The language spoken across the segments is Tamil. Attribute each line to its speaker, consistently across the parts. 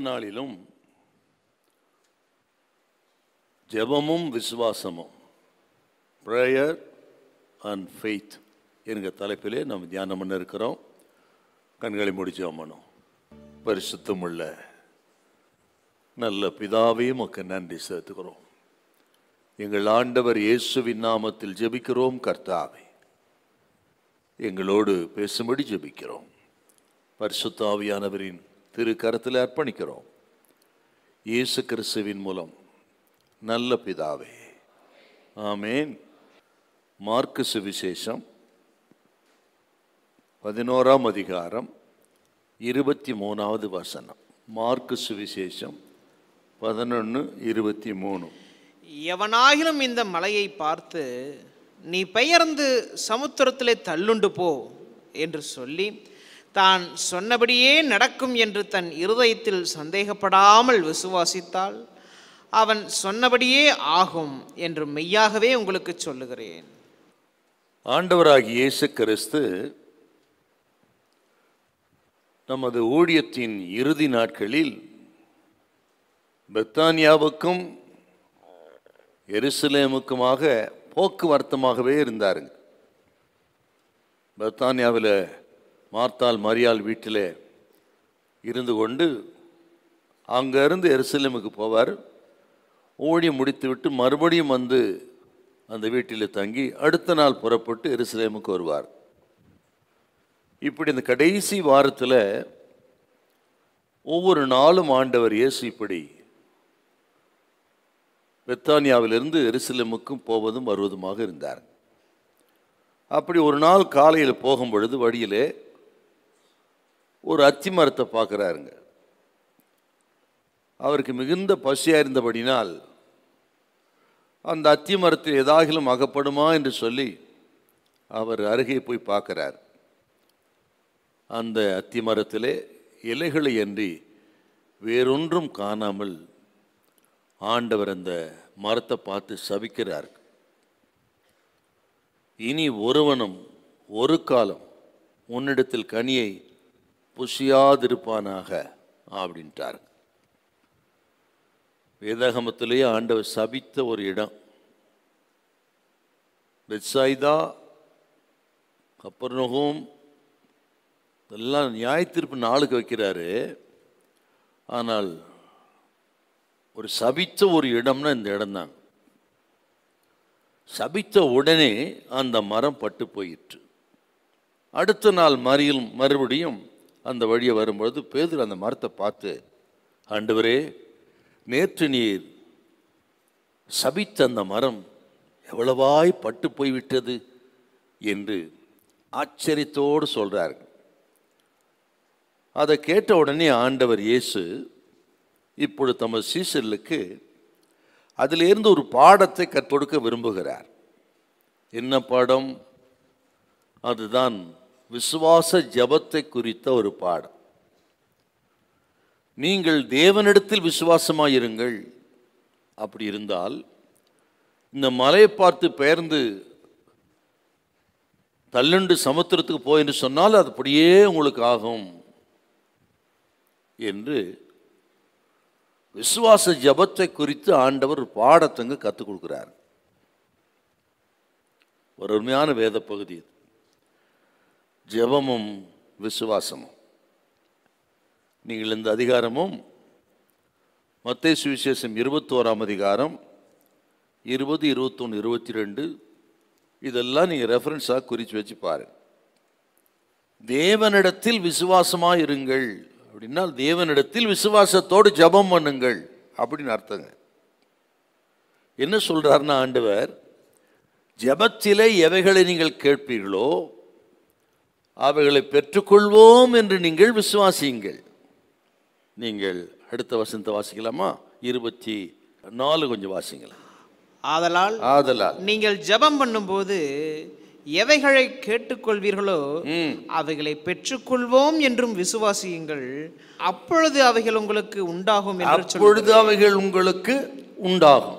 Speaker 1: ஒன்பது நாளிலும் ஜபமும் விசுவாசமும் ப்ரேயர் அண்ட் ஃபெய்த் என்கிற தலைப்பிலே நம்ம தியானம் பண்ண இருக்கிறோம் கண்களை முடிச்சு பரிசுத்தம் உள்ள நல்ல பிதாவையும் ഒക്കെ நன்றி செலுத்துகிறோம் எங்கள் ஆண்டவர் இயேசுவின் நாமத்தில் ஜெபிக்கிறோம் கர்த்தாவை எங்களோடு பேசும்படி ஜெபிக்கிறோம் பரிசுத்தாவியானவரின் திரு கருத்தில் அர்ப்பணிக்கிறோம் இயேசு கிறிஸ்துவின் மூலம் நல்ல பிதாவே ஆமேன் மார்க்கு சுவிசேஷம் பதினோராம் அதிகாரம் இருபத்தி மூணாவது வசனம் மார்க்கு சுவிசேஷம் பதினொன்று இருபத்தி மூணு
Speaker 2: எவனாகிலும் இந்த மலையை பார்த்து நீ பெயர்ந்து சமுத்திரத்திலே தள்ளுண்டு போ என்று சொல்லி தான் சொன்னபடியே நடக்கும் என்று தன் இருதயத்தில் சந்தேகப்படாமல் விசுவாசித்தால் அவன் சொன்னபடியே ஆகும் என்று மெய்யாகவே உங்களுக்கு சொல்லுகிறேன்
Speaker 1: ஆண்டவராக இயேசு கிறிஸ்து நமது ஊழியத்தின் இறுதி நாட்களில் பிரித்தானியாவுக்கும் எருசலேமுக்குமாக போக்குவரத்தமாகவே இருந்தாருங்க பிரித்தானியாவில் மார்த்தால் மரியாள் வீட்டில் இருந்து கொண்டு அங்கேருந்து எருசலேமுக்கு போவார் ஓடி முடித்துவிட்டு மறுபடியும் வந்து அந்த வீட்டில் தங்கி அடுத்த நாள் புறப்பட்டு எருசலேமுக்கு வருவார் இப்படி இந்த கடைசி வாரத்தில் ஒவ்வொரு நாளும் ஆண்டவர் இயேசு இப்படி பெத்தானியாவிலிருந்து எருசலேமுக்கும் போவதும் வருவதுமாக இருந்தார் அப்படி ஒரு நாள் காலையில் போகும் பொழுது வழியிலே ஒரு அத்தி மரத்தை பார்க்குறாருங்க அவருக்கு மிகுந்த பசியாக இருந்தபடினால் அந்த அத்தி மரத்தில் ஏதாகிலும் அகப்படுமா என்று சொல்லி அவர் அருகே போய் பார்க்குறார் அந்த அத்தி மரத்திலே இலைகளை அன்றி வேறொன்றும் காணாமல் ஆண்டவர் அந்த மரத்தை பார்த்து சபிக்கிறார் இனி ஒருவனும் ஒரு காலம் உன்னிடத்தில் கனியை புசியாதிருப்பானாக அப்படின்ட்டார் வேதாகமத்திலேயே ஆண்டவர் சபித்த ஒரு இடம் பெட்சாய்தா கப்பர்நகம் இதெல்லாம் நியாயத்திருப்பு நாளுக்கு வைக்கிறாரு ஆனால் ஒரு சபித்த ஒரு இடம்னா இந்த இடம்தான் சபித்த உடனே அந்த மரம் பட்டு போயிற்று அடுத்த நாள் மறியல் மறுபடியும் அந்த வழியை வரும்பொழுது பேதர் அந்த மரத்தை பார்த்து ஆண்டவரே நேற்று நீர் சபித்த அந்த மரம் எவ்வளவாய் பட்டு போய்விட்டது என்று ஆச்சரியத்தோடு சொல்கிறார் அதை கேட்ட உடனே ஆண்டவர் இயேசு இப்பொழுது தமது சீசர்களுக்கு அதிலிருந்து ஒரு பாடத்தை கற்றொடுக்க விரும்புகிறார் என்ன பாடம் அதுதான் விசுவாச ஜபத்தை குறித்த ஒரு பாடம் நீங்கள் தேவனிடத்தில் இருங்கள் அப்படி இருந்தால் இந்த மலையை பார்த்து பெயர்ந்து தள்ளுண்டு சமுத்திரத்துக்கு போய் என்று சொன்னால் அது அப்படியே உங்களுக்கு ஆகும் என்று விசுவாச ஜபத்தை குறித்து ஆண்டவர் பாடத்தங்க கற்றுக் கொடுக்குறார் ஒரு அருமையான வேத பகுதி இது ஜெபமும் விசுவாசமும் நீங்கள் இந்த அதிகாரமும் மத்திய சுவிசேஷம் இருபத்தோராம் அதிகாரம் இருபது இருபத்தொன்று இருபத்தி ரெண்டு இதெல்லாம் நீங்கள் ரெஃபரன்ஸாக குறித்து வச்சு பாருங்கள் தேவனிடத்தில் விசுவாசமாக இருங்கள் அப்படின்னா தேவனிடத்தில் விசுவாசத்தோடு ஜபம் பண்ணுங்கள் அப்படின்னு அர்த்தங்க என்ன சொல்கிறாருன்னா ஆண்டவர் ஜபத்திலே எவைகளை நீங்கள் கேட்பீர்களோ அவைகளை பெற்றுக்கொள்வோம் என்று நீங்கள் விசுவாசியுங்கள் நீங்கள் அடுத்த வசந்த வாசிக்கலாமா இருபத்தி நாலு கொஞ்சம் வாசிங்களா ஆதலால் ஆதலால்
Speaker 2: நீங்கள் ஜபம் பண்ணும்போது எவைகளை கேட்டுக்கொள்வீர்களோ அவைகளை பெற்றுக்கொள்வோம் என்றும் விசுவாசியுங்கள் அப்பொழுது அவைகள் உங்களுக்கு உண்டாகும் என்று அப்பொழுது
Speaker 1: அவைகள் உங்களுக்கு உண்டாகும்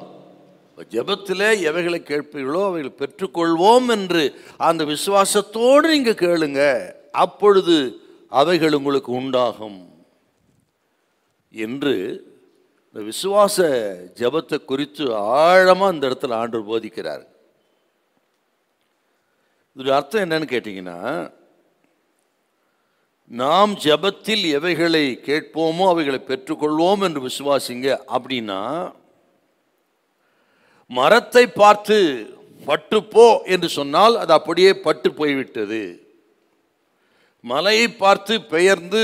Speaker 1: ஜபத்திலே எவைகளை கேட்பீர்களோ அவைகளை பெற்றுக்கொள்வோம் என்று அந்த விசுவாசத்தோடு நீங்கள் கேளுங்க அப்பொழுது அவைகள் உங்களுக்கு உண்டாகும் என்று இந்த விசுவாச ஜபத்தை குறித்து ஆழமாக அந்த இடத்துல ஆண்டு போதிக்கிறார் இது அர்த்தம் என்னன்னு கேட்டிங்கன்னா நாம் ஜபத்தில் எவைகளை கேட்போமோ அவைகளை பெற்றுக்கொள்வோம் என்று விசுவாசிங்க அப்படின்னா மரத்தை பார்த்து பட்டுப்போ என்று சொன்னால் அது அப்படியே பட்டு போய்விட்டது மலையை பார்த்து பெயர்ந்து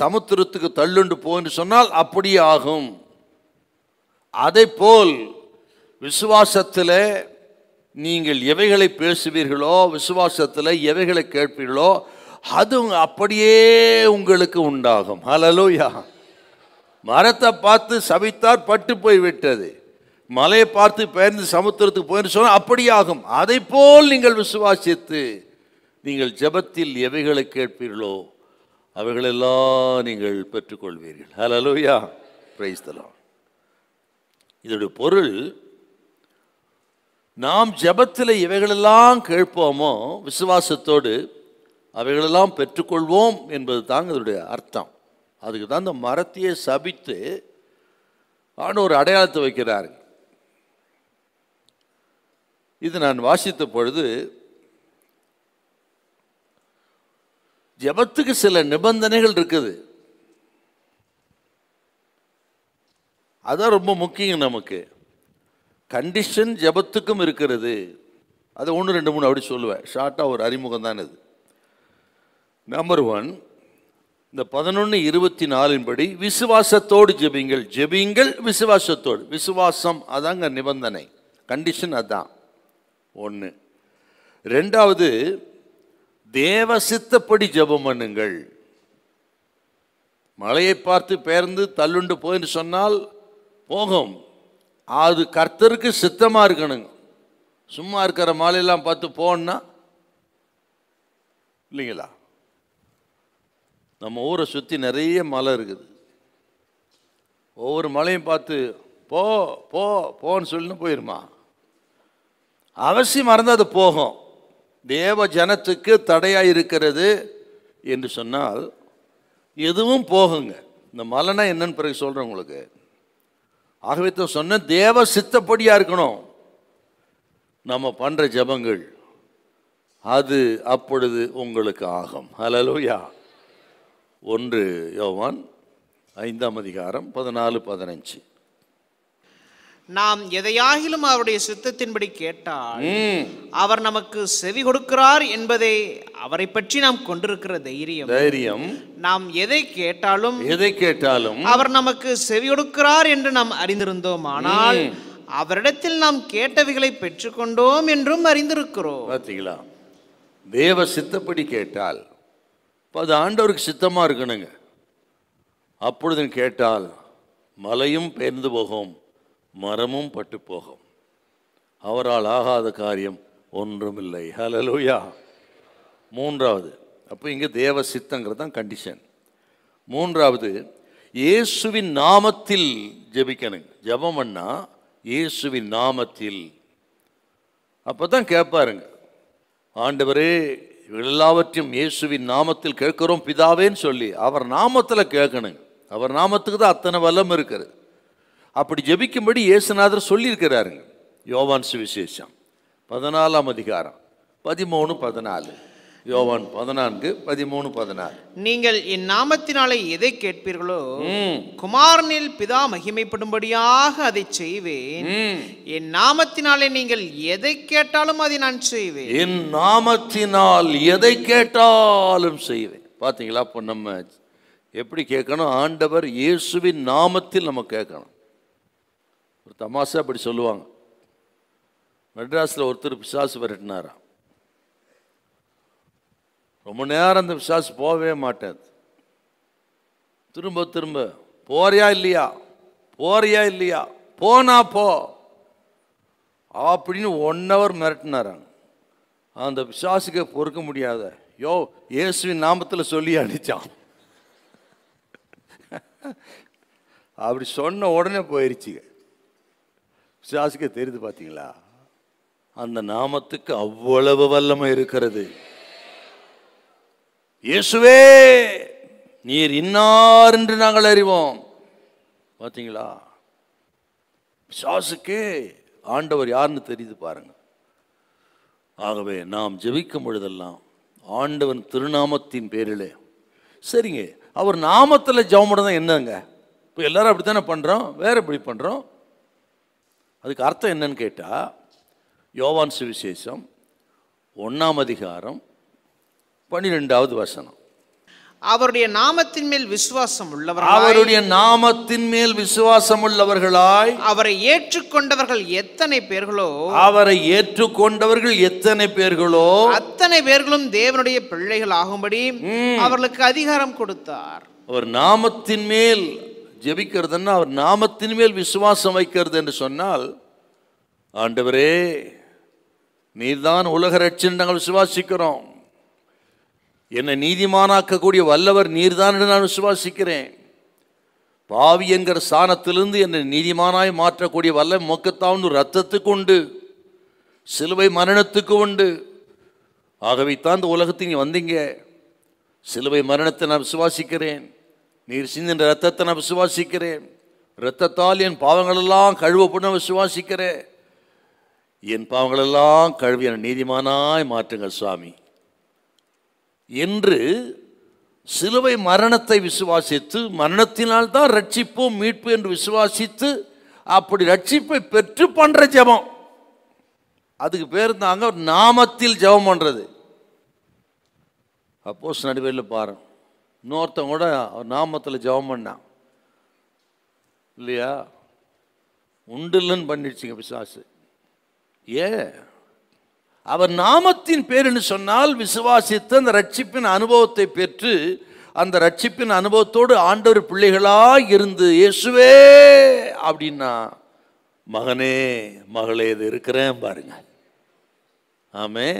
Speaker 1: சமுத்திரத்துக்கு தள்ளுண்டு போ என்று சொன்னால் அப்படியே ஆகும் அதை போல் விசுவாசத்தில் நீங்கள் எவைகளை பேசுவீர்களோ விசுவாசத்தில் எவைகளை கேட்பீர்களோ அது அப்படியே உங்களுக்கு உண்டாகும் ஹலலோயா மரத்தை பார்த்து சபித்தார் பட்டு போய்விட்டது மலையை பார்த்து பெயர்ந்து சமுத்திரத்துக்கு போயிருந்து சொன்னால் அப்படியாகும் அதை போல் நீங்கள் விசுவாசித்து நீங்கள் ஜபத்தில் எவைகளை கேட்பீர்களோ அவைகளெல்லாம் நீங்கள் பெற்றுக்கொள்வீர்கள் ஹலலோயா பிரைஸ் தலாம் இதோடைய பொருள் நாம் ஜபத்தில் இவைகளெல்லாம் கேட்போமோ விசுவாசத்தோடு அவைகளெல்லாம் பெற்றுக்கொள்வோம் என்பது தாங்க இதனுடைய அர்த்தம் அதுக்கு தான் இந்த மரத்தையே சபித்து ஆனால் ஒரு அடையாளத்தை வைக்கிறாரு இது நான் வாசித்த பொழுது ஜபத்துக்கு சில நிபந்தனைகள் இருக்குது அதான் ரொம்ப முக்கியம் நமக்கு கண்டிஷன் ஜபத்துக்கும் இருக்கிறது அது ஒன்று ரெண்டு மூணு அப்படி சொல்லுவேன் ஷார்ட்டாக ஒரு அறிமுகம் தான் இது நம்பர் ஒன் இந்த பதினொன்று இருபத்தி நாலின்படி விசுவாசத்தோடு ஜெபிங்கள் ஜெபிங்கள் விசுவாசத்தோடு விசுவாசம் அதாங்க நிபந்தனை கண்டிஷன் அதுதான் ஒன்று ரெண்டாவது தேவ சித்தப்படி ஜபம் பண்ணுங்கள் மலையை பார்த்து பேர்ந்து தள்ளுண்டு போயின்னு சொன்னால் போகும் அது கர்த்தருக்கு சித்தமாக இருக்கணுங்க சும்மா இருக்கிற மலையெல்லாம் பார்த்து போகணுன்னா இல்லைங்களா நம்ம ஊரை சுற்றி நிறைய மலை இருக்குது ஒவ்வொரு மலையும் பார்த்து போ போ போன்னு சொல்லின்னு போயிருமா அவசியம் மறந்து அது போகும் தேவ ஜனத்துக்கு தடையாக இருக்கிறது என்று சொன்னால் எதுவும் போகுங்க இந்த மலைனா என்னன்னு பிறகு சொல்கிறேன் உங்களுக்கு ஆகவே தான் சொன்ன தேவ சித்தப்படியாக இருக்கணும் நம்ம பண்ணுற ஜபங்கள் அது அப்பொழுது உங்களுக்கு ஆகும் ஹலலோயா ஒன்று யோவான் ஐந்தாம் அதிகாரம் பதினாலு பதினஞ்சு
Speaker 2: நாம் எதையாகிலும் அவருடைய சித்தத்தின்படி கேட்டால் அவர் நமக்கு செவி கொடுக்கிறார் என்பதை அவரை பற்றி நாம் கொண்டிருக்கிற தைரியம் தைரியம் நாம் எதை கேட்டாலும் எதை கேட்டாலும் அவர் நமக்கு செவி கொடுக்கிறார் என்று நாம் அறிந்திருந்தோம் ஆனால் அவரிடத்தில் நாம் கேட்டவைகளை பெற்றுக்கொண்டோம் என்றும் அறிந்திருக்கிறோம்
Speaker 1: பார்த்தீங்களா தேவ சித்தப்படி கேட்டால் அது ஆண்டவருக்கு சித்தமாக இருக்கணுங்க அப்பொழுது கேட்டால் மலையும் பெயர்ந்து போகும் மரமும் பட்டு போகும் அவரால் ஆகாத காரியம் ஒன்றுமில்லை ஹலலூயா மூன்றாவது அப்போ இங்கே தேவ சித்தங்கிறது தான் கண்டிஷன் மூன்றாவது இயேசுவின் நாமத்தில் ஜபிக்கணுங்க ஜபம்னா இயேசுவின் நாமத்தில் அப்போ தான் கேட்பாருங்க ஆண்டவரே எல்லாவற்றையும் இயேசுவின் நாமத்தில் கேட்குறோம் பிதாவேன்னு சொல்லி அவர் நாமத்தில் கேட்கணுங்க அவர் நாமத்துக்கு தான் அத்தனை வல்லம் இருக்கிறது அப்படி ஜெபிக்கும்படி இயேசுநாதர் சொல்லியிருக்கிறாருங்க யோவான் சுவிசேஷம் பதினாலாம் அதிகாரம் பதிமூணு பதினாலு யோவான் பதினான்கு பதிமூணு பதினாறு
Speaker 2: நீங்கள் என் நாமத்தினாலே எதை கேட்பீர்களோ குமாரனில் பிதா மகிமைப்படும்படியாக அதை செய்வேன் என் நாமத்தினாலே நீங்கள் எதை கேட்டாலும் அதை நான் செய்வேன்
Speaker 1: என் நாமத்தினால் எதை கேட்டாலும் செய்வேன் பார்த்தீங்களா அப்போ நம்ம எப்படி கேட்கணும் ஆண்டவர் இயேசுவின் நாமத்தில் நம்ம கேட்கணும் ஒரு தமாஷா அப்படி சொல்லுவாங்க மெட்ராஸில் ஒருத்தர் பிசாசு விரட்டினாராம் ரொம்ப நேரம் அந்த பிசாசு போகவே மாட்டாது திரும்ப திரும்ப போறியா இல்லையா போறியா இல்லையா போனா போ அப்படின்னு ஒன் ஹவர் மிரட்டினாராங்க அந்த பிசாசுக்கு பொறுக்க முடியாத யோ இயேசுவின் நாமத்தில் சொல்லி அனுப்பிச்சான் அப்படி சொன்ன உடனே போயிடுச்சுங்க பிசாசுக்கு தெரியுது பார்த்தீங்களா அந்த நாமத்துக்கு அவ்வளவு வல்லமை இருக்கிறது இயேசுவே நீர் இன்னார் என்று நாங்கள் அறிவோம் பார்த்தீங்களா பிசாசுக்கு ஆண்டவர் யாருன்னு தெரியுது பாருங்க ஆகவே நாம் ஜெபிக்கும் பொழுதெல்லாம் ஆண்டவன் திருநாமத்தின் பேரிலே சரிங்க அவர் நாமத்தில் ஜெபம் தான் என்னங்க இப்போ எல்லாரும் அப்படித்தானே பண்ணுறோம் வேற எப்படி பண்ணுறோம் அதுக்கு அர்த்தம் என்னன்னு கேட்டால் யோவான் சுவிசேஷம் ஒன்றாம் அதிகாரம் பன்னிரெண்டாவது வசனம்
Speaker 2: அவருடைய நாமத்தின் மேல் விசுவாசம் உள்ளவர் அவருடைய நாமத்தின் மேல் விசுவாசம் உள்ளவர்களாய் அவரை ஏற்றுக்கொண்டவர்கள் எத்தனை பேர்களோ அவரை ஏற்றுக்கொண்டவர்கள் எத்தனை பேர்களோ அத்தனை பேர்களும் தேவனுடைய பிள்ளைகள் ஆகும்படி அவர்களுக்கு அதிகாரம் கொடுத்தார்
Speaker 1: ஒரு நாமத்தின் மேல் ஜெபிக்கிறதுன்னா அவர் நாமத்தின் மேல் விசுவாசம் வைக்கிறது என்று சொன்னால் ஆண்டவரே நீர்தான் உலக ரட்சன் நாங்கள் விசுவாசிக்கிறோம் என்னை நீதிமானாக்கக்கூடிய வல்லவர் நீர்தான் என்று நான் விசுவாசிக்கிறேன் பாவி என்கிற சாணத்திலிருந்து என்னை நீதிமானாய் மாற்றக்கூடிய வல்ல மொக்கத்தாவுன்னு ரத்தத்துக்கு உண்டு சிலுவை மரணத்துக்கு உண்டு ஆகவே தான் இந்த உலகத்துக்கு வந்தீங்க சிலுவை மரணத்தை நான் விசுவாசிக்கிறேன் நீர் சிந்தின்ற ரத்தத்தை நான் விசுவாசிக்கிறேன் இரத்தத்தால் என் பாவங்களெல்லாம் கழுவப்படும் விசுவாசிக்கிறேன் என் பாவங்களெல்லாம் கழுவி என நீதிமானாய் மாற்றுங்கள் சுவாமி என்று சிலுவை மரணத்தை விசுவாசித்து மரணத்தினால் தான் ரட்சிப்போம் மீட்பு என்று விசுவாசித்து அப்படி ரட்சிப்பை பெற்று பண்ணுற ஜபம் அதுக்கு பேர் தாங்க நாமத்தில் ஜபம் பண்ணுறது அப்போஸ் நடுவேல பாருங்கள் இன்னொருத்தன் கூட அவர் நாமத்தில் ஜபம் பண்ணான் இல்லையா உண்டு இல்லைன்னு பண்ணிடுச்சிங்க ஏ அவர் நாமத்தின் பேருன்னு சொன்னால் விசுவாசித்து அந்த ரட்சிப்பின் அனுபவத்தை பெற்று அந்த ரட்சிப்பின் அனுபவத்தோடு ஆண்டவர் பிள்ளைகளாக இருந்து இயேசுவே அப்படின்னா மகனே மகளே இது இருக்கிறேன் பாருங்க ஆமே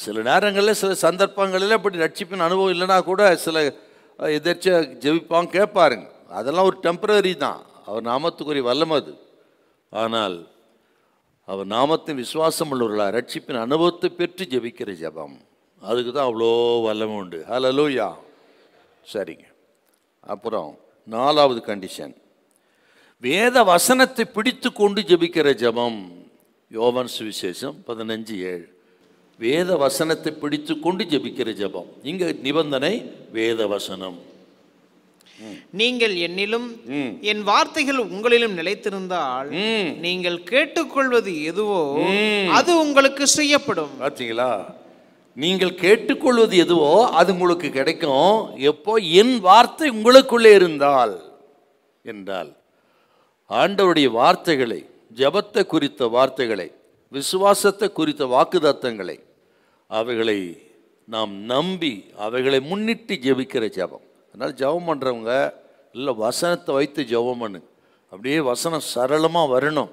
Speaker 1: சில நேரங்களில் சில சந்தர்ப்பங்களில் இப்படி ரட்சிப்பின் அனுபவம் இல்லைனா கூட சில எதிர்ச்சியாக ஜெபிப்பாங்க கேட்பாருங்க அதெல்லாம் ஒரு டெம்பரரி தான் அவர் நாமத்துக்குரிய வல்லம் அது ஆனால் அவர் நாமத்தின் விசுவாசம் உள்ளவர்களா ரட்சிப்பின் அனுபவத்தை பெற்று ஜெபிக்கிற ஜபம் அதுக்கு தான் அவ்வளோ வல்லமும் உண்டு யா சரிங்க அப்புறம் நாலாவது கண்டிஷன் வேத வசனத்தை பிடித்து கொண்டு ஜெபிக்கிற ஜபம் யோவன் சுவிசேஷம் பதினஞ்சு ஏழு வேத வசனத்தை பிடித்து கொண்டு ஜபிக்கிற ஜபம் இங்க நிபந்தனை வேத வசனம்
Speaker 2: நீங்கள் என்னிலும் என் வார்த்தைகள் உங்களிலும் நிலைத்திருந்தால் நீங்கள் கேட்டுக்கொள்வது எதுவோ அது
Speaker 1: உங்களுக்கு செய்யப்படும் பார்த்தீங்களா நீங்கள் கேட்டுக்கொள்வது எதுவோ அது உங்களுக்கு கிடைக்கும் எப்போ என் வார்த்தை உங்களுக்குள்ளே இருந்தால் என்றால் ஆண்டவருடைய வார்த்தைகளை ஜபத்தை குறித்த வார்த்தைகளை விசுவாசத்தை குறித்த வாக்குதத்தங்களை அவைகளை நாம் நம்பி அவைகளை முன்னிட்டு ஜெபிக்கிற ஜபம் அதனால் ஜபம் பண்ணுறவங்க இல்லை வசனத்தை வைத்து ஜபம் பண்ணு அப்படியே வசனம் சரளமாக வரணும்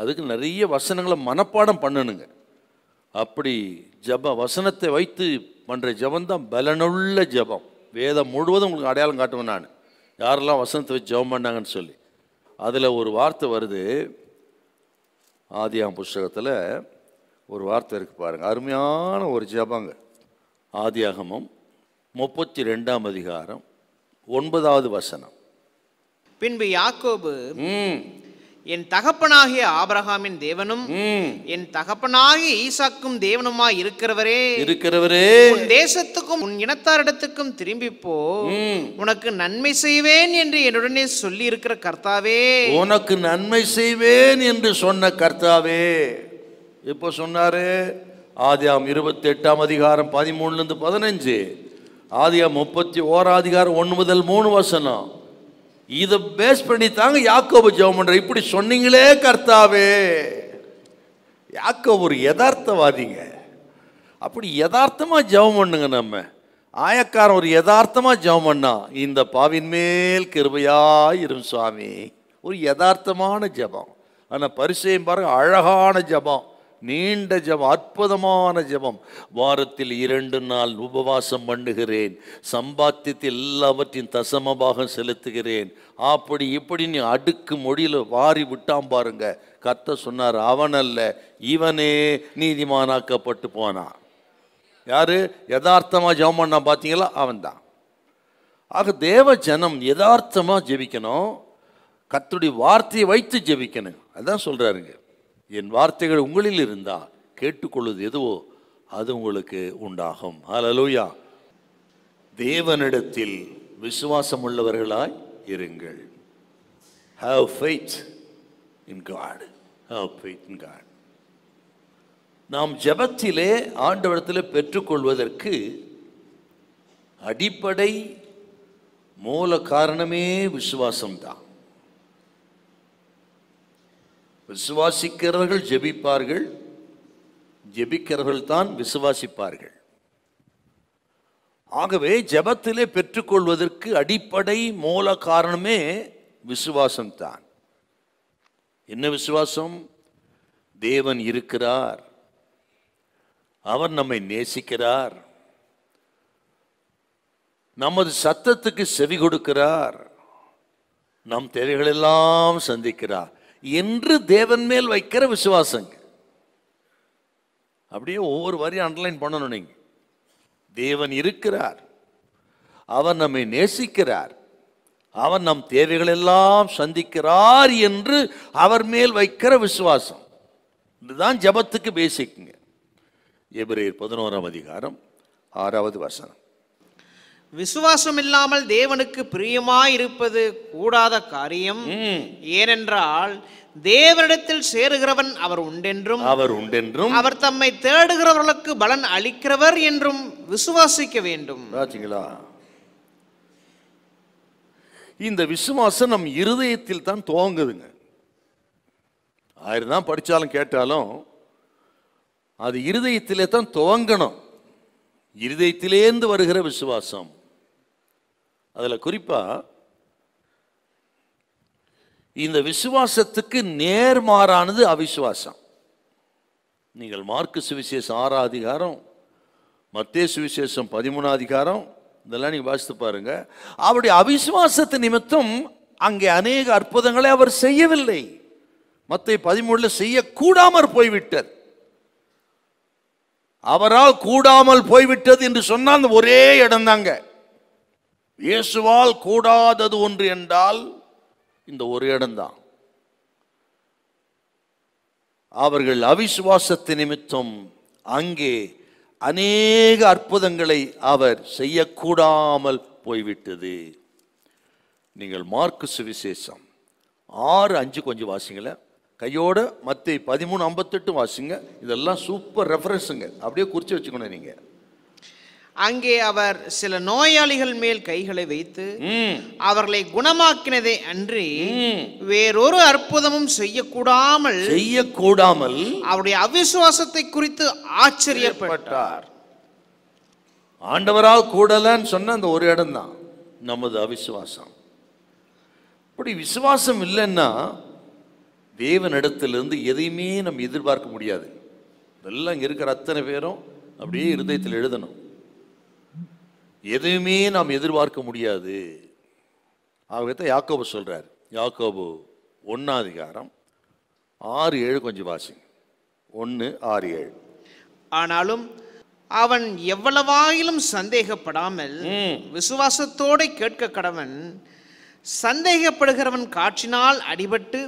Speaker 1: அதுக்கு நிறைய வசனங்களை மனப்பாடம் பண்ணணுங்க அப்படி ஜப வசனத்தை வைத்து பண்ணுற ஜபந்தான் பலனுள்ள ஜபம் வேதம் முழுவதும் உங்களுக்கு அடையாளம் காட்டுவேன் நான் யாரெல்லாம் வசனத்தை வச்சு ஜபம் பண்ணாங்கன்னு சொல்லி அதில் ஒரு வார்த்தை வருது ஆதியாம் புஸ்தகத்தில் ஒரு வார்த்தை இருக்குது பாருங்கள் அருமையான ஒரு ஜபங்க ஆதியாகமம் முப்பத்தி ரெண்டாம் அதிகாரம் ஒன்பதாவது வசனம்
Speaker 2: பின்பு யாக்கோபு என் தகப்பனாகிய ஆபரகாமின் தேவனும் என் தகப்பனாகிய ஈசாக்கும் தேவனுமா இருக்கிறவரே இருக்கிறவரே உன் தேசத்துக்கும் உன் இனத்தாரிடத்துக்கும் திரும்பி போ உனக்கு நன்மை செய்வேன் என்று என்னுடனே சொல்லி இருக்கிற கர்த்தாவே
Speaker 1: உனக்கு நன்மை செய்வேன் என்று சொன்ன கர்த்தாவே இப்போ சொன்னாரு ஆதியாம் இருபத்தி எட்டாம் அதிகாரம் பதிமூணுலேருந்து பதினஞ்சு ஆதியாம் முப்பத்தி ஓராதிகாரம் ஒன்று முதல் மூணு வசனம் இதை பேஸ் பண்ணி தாங்க யாக்கோபு ஜெபம் பண்ணுற இப்படி சொன்னீங்களே கர்த்தாவே யாக்கோ ஒரு யதார்த்தவாதிங்க அப்படி யதார்த்தமாக ஜெபம் பண்ணுங்க நம்ம ஆயக்காரன் ஒரு யதார்த்தமாக ஜெபம் பண்ணா இந்த பாவின் மேல் கிருபையாயிரும் சுவாமி ஒரு யதார்த்தமான ஜபம் ஆனால் பரிசையும் பாருங்கள் அழகான ஜபம் நீண்ட ஜபம் அற்புதமான ஜபம் வாரத்தில் இரண்டு நாள் உபவாசம் பண்ணுகிறேன் சம்பாத்தியத்தை எல்லாவற்றையும் தசமபாக செலுத்துகிறேன் அப்படி இப்படி நீ அடுக்கு மொழியில் வாரி விட்டான் பாருங்க கத்த சொன்னார் அவனல்ல இவனே நீதிமானாக்கப்பட்டு போனான் யாரு யதார்த்தமாக ஜபம் பண்ணா பார்த்தீங்களா அவன் தான் ஆக தேவ ஜனம் யதார்த்தமாக ஜெபிக்கணும் கத்துடைய வார்த்தையை வைத்து ஜெபிக்கணும் அதான் சொல்கிறாருங்க என் வார்த்தைகள் உங்களில் இருந்தால் கேட்டுக்கொள்வது எதுவோ அது உங்களுக்கு உண்டாகும் ஹலலூயா தேவனிடத்தில் விசுவாசம் உள்ளவர்களாய் இருங்கள் ஹாவ் ஃபெய்த் இன் காடு ஹாவ் ஃபெய்த் இன் காடு நாம் ஜபத்திலே ஆண்டவரத்தில் பெற்றுக்கொள்வதற்கு அடிப்படை மூல காரணமே விசுவாசம்தான் விசுவாசிக்கிறவர்கள் ஜெபிப்பார்கள் ஜெபிக்கிறவர்கள் தான் விசுவாசிப்பார்கள் ஆகவே ஜபத்திலே பெற்றுக்கொள்வதற்கு அடிப்படை மூல காரணமே விசுவாசம்தான் என்ன விசுவாசம் தேவன் இருக்கிறார் அவர் நம்மை நேசிக்கிறார் நமது சத்தத்துக்கு செவி கொடுக்கிறார் நம் தேவைகளெல்லாம் சந்திக்கிறார் என்று தேவன் மேல் வைக்கிற விசுவாசங்க அப்படியே ஒவ்வொரு வரியும் அண்டர்லைன் பண்ணணும் நீங்கள் தேவன் இருக்கிறார் அவர் நம்மை நேசிக்கிறார் அவர் நம் தேவைகளெல்லாம் சந்திக்கிறார் என்று அவர் மேல் வைக்கிற விசுவாசம் இதுதான் ஜபத்துக்கு பேசிக்குங்க எபிரேர் பதினோராம் அதிகாரம் ஆறாவது வசனம்
Speaker 2: விசுவாசம் இல்லாமல் தேவனுக்கு பிரியமாய் இருப்பது கூடாத காரியம் ஏனென்றால் தேவனிடத்தில் சேருகிறவன் அவர் உண்டென்றும் அவர் உண்டென்றும் அவர் தம்மை தேடுகிறவர்களுக்கு பலன் அளிக்கிறவர் என்றும் விசுவாசிக்க வேண்டும்
Speaker 1: இந்த விசுவாசம் நம் இருதயத்தில் தான் துவங்குதுங்க ஆயிரம் தான் படித்தாலும் கேட்டாலும் அது இருதயத்திலே தான் துவங்கணும் இருதயத்திலேருந்து வருகிற விசுவாசம் அதில் குறிப்பாக இந்த விசுவாசத்துக்கு நேர்மாறானது அவிசுவாசம் நீங்கள் மார்க்கு சுவிசேஷம் ஆறாம் அதிகாரம் மத்திய சுவிசேஷம் பதிமூணாம் அதிகாரம் இதெல்லாம் நீங்கள் வாசித்து பாருங்க அவருடைய அவிசுவாசத்து நிமித்தம் அங்கே அநேக அற்புதங்களை அவர் செய்யவில்லை மற்ற பதிமூணுல செய்யக்கூடாமற் போய்விட்டார் அவரால் கூடாமல் போய்விட்டது என்று சொன்னால் ஒரே இடம் தாங்க இயேசுவால் கூடாதது ஒன்று என்றால் இந்த ஒரு இடம்தான் அவர்கள் அவிசுவாசத்து நிமித்தம் அங்கே அநேக அற்புதங்களை அவர் செய்யக்கூடாமல் போய்விட்டது நீங்கள் மார்க்கு சுவிசேஷம் ஆறு அஞ்சு கொஞ்சம் வாசிங்கள கையோட மற்ற பதிமூணு
Speaker 2: ஐம்பத்தெட்டு வாசிங்க இதெல்லாம் சூப்பர் ரெஃபரன்ஸுங்க அப்படியே குறித்து வச்சுக்கணும் நீங்கள் அங்கே அவர் சில நோயாளிகள் மேல் கைகளை வைத்து அவர்களை குணமாக்கினதே அன்றி வேறொரு அற்புதமும் செய்யக்கூடாமல் செய்யக்கூடாமல் அவருடைய அவிசுவாசத்தை குறித்து ஆச்சரியப்பட்டார் ஆண்டவரால் கூடலன்னு சொன்ன அந்த ஒரு இடம் தான்
Speaker 1: நமது அவிசுவாசம் அப்படி விசுவாசம் இல்லைன்னா தேவனிடத்திலிருந்து எதையுமே நம்ம எதிர்பார்க்க முடியாது இதெல்லாம் இருக்கிற அத்தனை பேரும் அப்படியே இருதயத்தில் எழுதணும் எதுவுமே நாம் எதிர்பார்க்க முடியாது ஆகவே தான் யாக்கோபு சொல்கிறார் யாக்கோபு ஒன்னாதிகாரம் ஆறு ஏழு கொஞ்சம் வாசி
Speaker 2: ஒன்று ஆறு ஏழு ஆனாலும் அவன் எவ்வளவாயிலும் சந்தேகப்படாமல் விசுவாசத்தோட கேட்க கடவன் சந்தேகப்படுகிறவன் காற்றினால் அடிபட்டு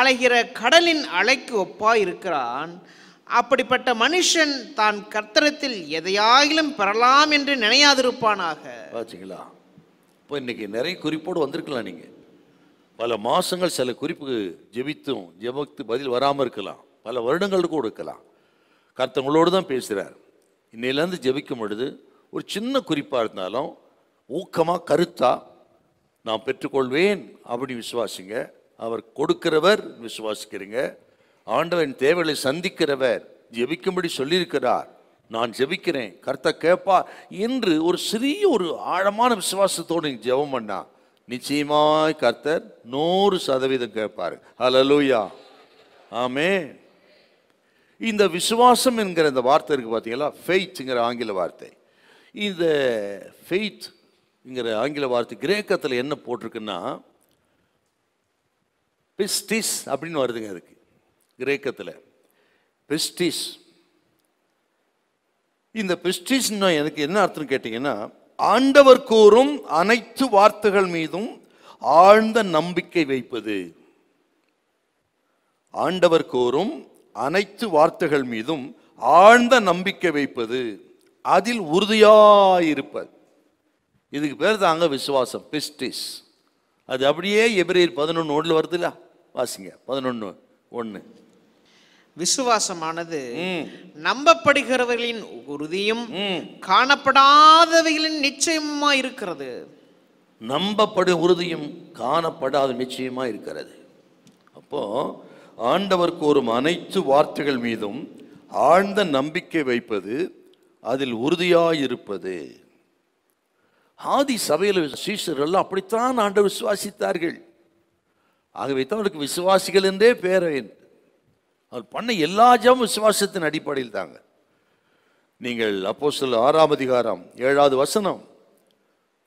Speaker 2: அலைகிற கடலின் அலைக்கு ஒப்பாய் இருக்கிறான் அப்படிப்பட்ட மனுஷன் தான் கர்த்தரத்தில் எதையாயிலும் பெறலாம் என்று நினையாதிருப்பானாக
Speaker 1: வச்சுங்களா இப்போ இன்னைக்கு நிறைய குறிப்போடு வந்திருக்கலாம் நீங்கள் பல மாதங்கள் சில குறிப்பு ஜெபித்தும் ஜெபத்து பதில் வராமல் இருக்கலாம் பல வருடங்கள் கூட இருக்கலாம் கர்த்தங்களோடு தான் பேசுகிறார் இன்னையிலேருந்து ஜெபிக்கும் பொழுது ஒரு சின்ன குறிப்பாக இருந்தாலும் ஊக்கமாக கருத்தாக நான் பெற்றுக்கொள்வேன் அப்படின்னு விசுவாசிங்க அவர் கொடுக்கிறவர் விசுவாசிக்கிறீங்க ஆண்டவன் தேவைகளை சந்திக்கிறவர் ஜெபிக்கும்படி சொல்லியிருக்கிறார் நான் ஜெபிக்கிறேன் கர்த்த கேட்பா என்று ஒரு சிறிய ஒரு ஆழமான விசுவாசத்தோடு ஜெபம் பண்ணா நிச்சயமாய் கர்த்தர் நூறு சதவீதம் கேட்பார் ஹலலூயா ஆமே இந்த விசுவாசம் என்கிற இந்த வார்த்தை இருக்குது பார்த்தீங்களா ஃபெய்த்ங்கிற ஆங்கில வார்த்தை இந்த ஃபெய்த்ங்கிற ஆங்கில வார்த்தை கிரேக்கத்தில் என்ன போட்டிருக்குன்னா பிஸ்டிஸ் அப்படின்னு வருதுங்க அதுக்கு கிரேக்கத்தில் பிஸ்டிஸ் இந்த பெஸ்டிஸ்னா எனக்கு என்ன அர்த்தம் கேட்டிங்கன்னா ஆண்டவர் கூறும் அனைத்து வார்த்தைகள் மீதும் ஆழ்ந்த நம்பிக்கை வைப்பது ஆண்டவர் கூறும் அனைத்து வார்த்தைகள் மீதும் ஆழ்ந்த நம்பிக்கை வைப்பது அதில் உறுதியாயிருப்பது இதுக்கு பேர் தாங்க விசுவாசம் பிஸ்டிஸ் அது அப்படியே எபிரேர் பதினொன்று ஒன்றில் வருதுல்ல வாசிங்க பதினொன்று ஒன்று
Speaker 2: விசுவாசமானது நம்பப்படுகிறவர்களின் உறுதியும் காணப்படாதவைகளின் நிச்சயமா இருக்கிறது நம்பப்படும் உறுதியும்
Speaker 1: காணப்படாத நிச்சயமா இருக்கிறது அப்போ ஆண்டவர் கூறும் அனைத்து வார்த்தைகள் மீதும் ஆழ்ந்த நம்பிக்கை வைப்பது அதில் உறுதியாயிருப்பது ஆதி சபையில் சீஷர்கள் அப்படித்தான் ஆண்டவர் விசுவாசித்தார்கள் ஆகவே தான் அவருக்கு விசுவாசிகள் என்றே பேரவேன் அவர் பண்ண எல்லா ஜபம் விசுவாசத்தின் அடிப்படையில் தாங்க நீங்கள் அப்போ சொல் ஆறாம் அதிகாரம் ஏழாவது வசனம்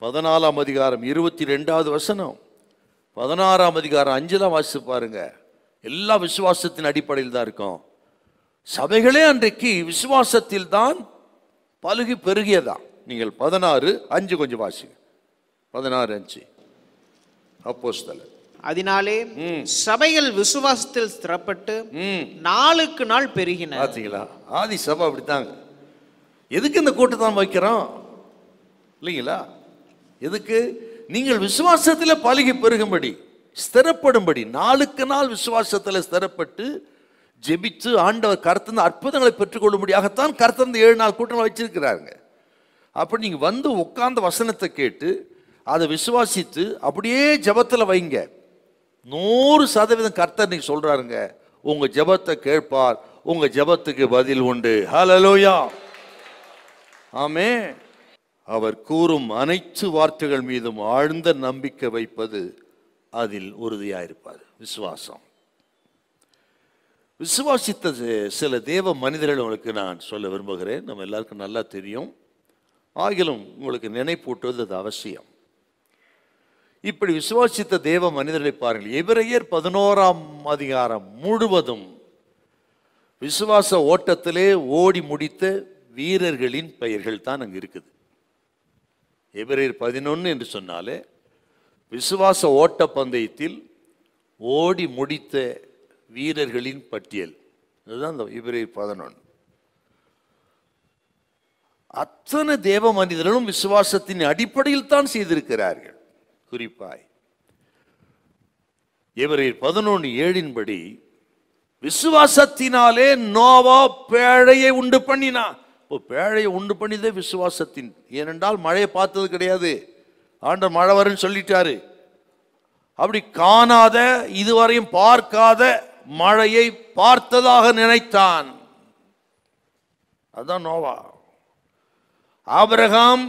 Speaker 1: பதினாலாம் அதிகாரம் இருபத்தி ரெண்டாவது வசனம் பதினாறாம் அதிகாரம் அஞ்சலாம் வாசித்து பாருங்க எல்லா விசுவாசத்தின் அடிப்படையில் தான் இருக்கும் சபைகளே அன்றைக்கு விசுவாசத்தில் தான் பழுகி பெருகியதான் நீங்கள் பதினாறு அஞ்சு கொஞ்சம் வாசிங்க பதினாறு அஞ்சு
Speaker 2: அப்போஸ் அதனாலே சபைகள் விசுவாசத்தில் ஸ்திரப்பட்டு நாளுக்கு நாள் பெருகின பார்த்தீங்களா ஆதி சபை அப்படித்தாங்க எதுக்கு இந்த தான்
Speaker 1: வைக்கிறோம் இல்லைங்களா எதுக்கு நீங்கள் விசுவாசத்தில் பழகி பெருகும்படி ஸ்திரப்படும்படி நாளுக்கு நாள் விசுவாசத்தில் ஸ்திரப்பட்டு ஜெபித்து ஆண்டவர் கருத்தந்த அற்புதங்களை பெற்றுக்கொள்ளும்படியாகத்தான் கருத்தந்த ஏழு நாள் கூட்டங்களை வச்சிருக்கிறாங்க அப்படி நீங்கள் வந்து உட்கார்ந்த வசனத்தை கேட்டு அதை விசுவாசித்து அப்படியே ஜபத்தில் வைங்க நூறு சதவீதம் கர்த்தர் நீங்க சொல்கிறாருங்க உங்கள் ஜபத்தை கேட்பார் உங்கள் ஜபத்துக்கு பதில் உண்டு ஹலலோயா ஆமே அவர் கூறும் அனைத்து வார்த்தைகள் மீதும் ஆழ்ந்த நம்பிக்கை வைப்பது அதில் உறுதியாயிருப்பார் விசுவாசம் விசுவாசித்த சில தேவ மனிதர்கள் உங்களுக்கு நான் சொல்ல விரும்புகிறேன் நம்ம எல்லாருக்கும் நல்லா தெரியும் ஆகிலும் உங்களுக்கு நினைப்பூட்டுவது அது அவசியம் இப்படி விசுவாசித்த தேவ மனிதர்களை பாருங்கள் எவரையர் பதினோராம் அதிகாரம் முழுவதும் விசுவாச ஓட்டத்திலே ஓடி முடித்த வீரர்களின் பெயர்கள் தான் அங்கே இருக்குது எபிரேயர் பதினொன்று என்று சொன்னாலே விசுவாச ஓட்ட பந்தயத்தில் ஓடி முடித்த வீரர்களின் பட்டியல் இதுதான் இந்த இபிரேயர் பதினொன்று அத்தனை தேவ மனிதர்களும் விசுவாசத்தின் அடிப்படையில் தான் செய்திருக்கிறார்கள் குறிப்பாய் இவர் பதினொன்று ஏழின்படி விசுவாசத்தினாலே நோவா பேழையை உண்டு பண்ணினா இப்போ பேழையை உண்டு பண்ணிதே விசுவாசத்தின் ஏனென்றால் மழையை பார்த்தது கிடையாது ஆண்டர் மழை வரும்னு சொல்லிட்டாரு அப்படி காணாத இதுவரையும் பார்க்காத மழையை பார்த்ததாக நினைத்தான் அதுதான் நோவா ஆபிரகாம்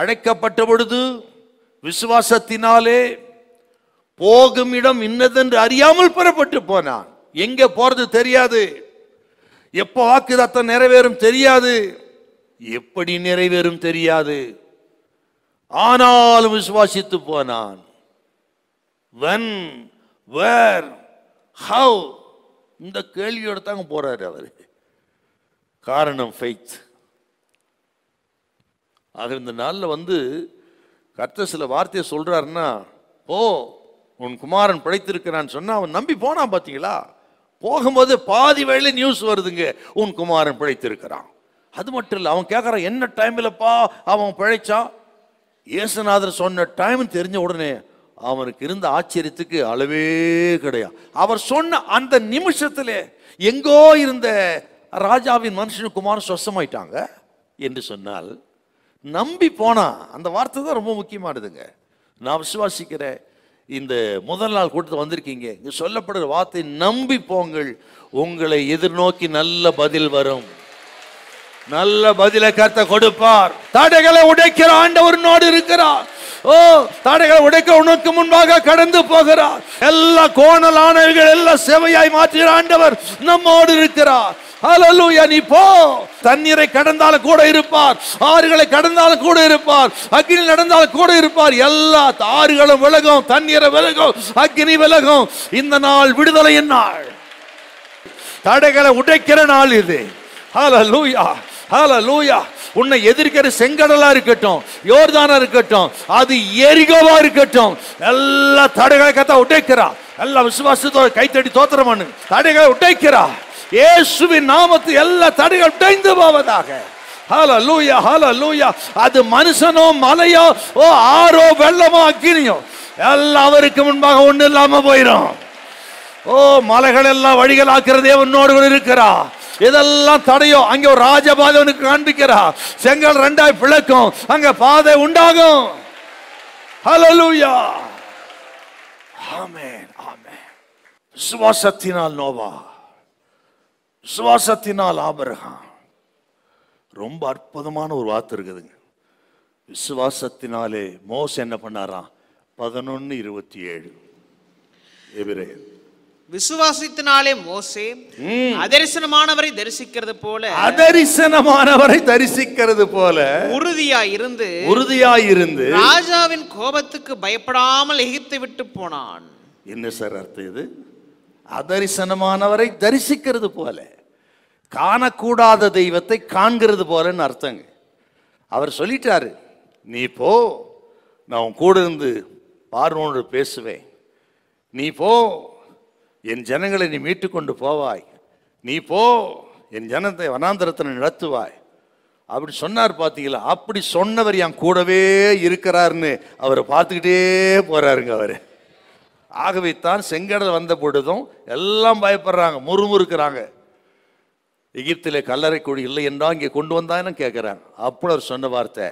Speaker 1: அழைக்கப்பட்ட பொழுது விசுவாசத்தினாலே போகும் இடம் இன்னதென்று அறியாமல் புறப்பட்டு போனான் எங்க போறது தெரியாது எப்போ வாக்குதத்தம் நிறைவேறும் தெரியாது எப்படி நிறைவேறும் தெரியாது ஆனாலும் விசுவாசித்து போனான் வென் வேர் ஹவ் இந்த கேள்வியோட தாங்க போறாரு அவர் காரணம் ஃபெய்த் ஆக இந்த நாளில் வந்து கர்த்த சில வார்த்தையை சொல்கிறாருன்னா ஓ உன் குமாரன் பிழைத்திருக்கிறான்னு சொன்னால் அவன் நம்பி போனான் பார்த்தீங்களா போகும்போது பாதி வேலையில் நியூஸ் வருதுங்க உன் குமாரன் பிழைத்திருக்கிறான் அது மட்டும் இல்லை அவன் கேட்குறான் என்ன டைமில்ப்பா அவன் பிழைச்சான் ஏசுநாதர் சொன்ன டைம் தெரிஞ்ச உடனே அவனுக்கு இருந்த ஆச்சரியத்துக்கு அளவே கிடையாது அவர் சொன்ன அந்த நிமிஷத்தில் எங்கோ இருந்த ராஜாவின் மனுஷன் குமாரன் சொசமாயிட்டாங்க என்று சொன்னால் நம்பி போனா அந்த வார்த்தை தான் ரொம்ப முக்கியமானதுங்க நான் விசுவாசிக்கிறேன் இந்த முதல் நாள் கூட்டத்தில் வந்திருக்கீங்க இங்கே சொல்லப்படுற வார்த்தை நம்பி போங்கள் உங்களை எதிர்நோக்கி நல்ல பதில் வரும் நல்ல பதிலை கத்த கொடுப்பார் தடைகளை உடைக்கிற ஆண்டவரனோடு இருக்கிறார் ஓ தடைகளை உடைக்க உனக்கு முன்பாக கடந்து போகிறார் எல்லா கோணலானவர்கள் எல்லாம் செவையாய் மாற்றுகிற ஆண்டவர் நம்மோடு இருக்கிறார் ஹலலூயா நீ போ தண்ணீரை கடந்தாலும் கூட இருப்பார் ஆறுகளை கடந்தாலும் கூட இருப்பார் அக்னி நடந்தாலும் கூட இருப்பார் எல்லா ஆறுகளும் விலகும் தண்ணீரை விலகும் அக்னி விலகும் இந்த நாள் விடுதலையின் நாள் தடைகளை உடைக்கிற நாள் இது ஹலலூயா ஹலலூயா உன்னை எதிர்க்கிற செங்கடலா இருக்கட்டும் யோர்தானா இருக்கட்டும் அது எரிகோவா இருக்கட்டும் எல்லா தடைகளை கத்த உடைக்கிறா எல்லா விசுவாசத்தோட கைத்தடி தோத்திரம் தடைகளை உடைக்கிறா இயேசுவின் நாமத்து எல்லா தடைகள் உடைந்து போவதாக ஹலோ லூயா அது மனுஷனோ மலையோ ஓ ஆரோ வெள்ளமோ அக்கினியோ எல்லாம் முன்பாக ஒன்றும் இல்லாமல் போயிடும் ஓ மலைகள் எல்லாம் வழிகளாக்குறதே உன்னோடு கூட இருக்கிறா இதெல்லாம் தடையோ அங்கே ஒரு ராஜபாதவனுக்கு காண்பிக்கிறா செங்கல் ரெண்டாய் பிளக்கும் அங்க பாதை உண்டாகும் லூயா ஆமே ஆமேன் சுவாசத்தினால் நோவா விசுவாசத்தினால் ஆபரகாம் ரொம்ப அற்புதமான ஒரு வார்த்தை இருக்குதுங்க விசுவாசத்தினாலே மோஸ் என்ன பண்ணாராம் பதினொன்னு இருபத்தி ஏழு எபிரே
Speaker 2: விசுவாசத்தினாலே மோசே அதரிசனமானவரை தரிசிக்கிறது போல
Speaker 1: அதரிசனமானவரை தரிசிக்கிறது போல
Speaker 2: உறுதியா இருந்து உறுதியா இருந்து ராஜாவின் கோபத்துக்கு பயப்படாமல் எகித்து விட்டு போனான்
Speaker 1: என்ன சார் அர்த்தம் இது அதரிசனமானவரை தரிசிக்கிறது போல காணக்கூடாத தெய்வத்தை காண்கிறது போலன்னு அர்த்தங்க அவர் சொல்லிட்டாரு நீ போ நான் உன் கூட இருந்து பார்வோன்று பேசுவேன் நீ போ என் ஜனங்களை நீ மீட்டு கொண்டு போவாய் நீ போ என் ஜனத்தை வனாந்தரத்தனை நடத்துவாய் அப்படி சொன்னார் பார்த்தீங்களா அப்படி சொன்னவர் என் கூடவே இருக்கிறாருன்னு அவரை பார்த்துக்கிட்டே போகிறாருங்க அவர் ஆகவே தான் செங்கடல் வந்த பொழுதும் எல்லாம் பயப்படுறாங்க முறுமுறுக்கிறாங்க எகிப்திலே கல்லறை குழி இல்லை என்றா இங்கே கொண்டு வந்தான்னு கேட்குறான் அப்போ அவர் சொன்ன வார்த்தை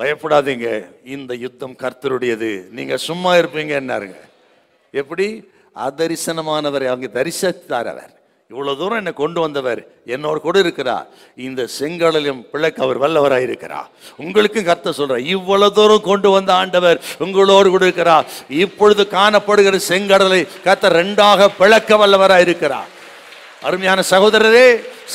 Speaker 1: பயப்படாதீங்க இந்த யுத்தம் கர்த்தருடையது நீங்கள் சும்மா இருப்பீங்க என்னாருங்க எப்படி அதரிசனமானவர் அவங்க தரிசித்தார் அவர் இவ்வளோ தூரம் என்னை கொண்டு வந்தவர் என்னோட கூட இருக்கிறார் இந்த செங்கடலையும் பிழைக்க அவர் வல்லவராக இருக்கிறார் உங்களுக்கும் கர்த்த சொல்கிறார் இவ்வளோ தூரம் கொண்டு வந்த ஆண்டவர் உங்களோடு கூட இருக்கிறார் இப்பொழுது காணப்படுகிற செங்கடலை கர்த்த ரெண்டாக பிளக்க வல்லவராக இருக்கிறார் அருமையான சகோதரரே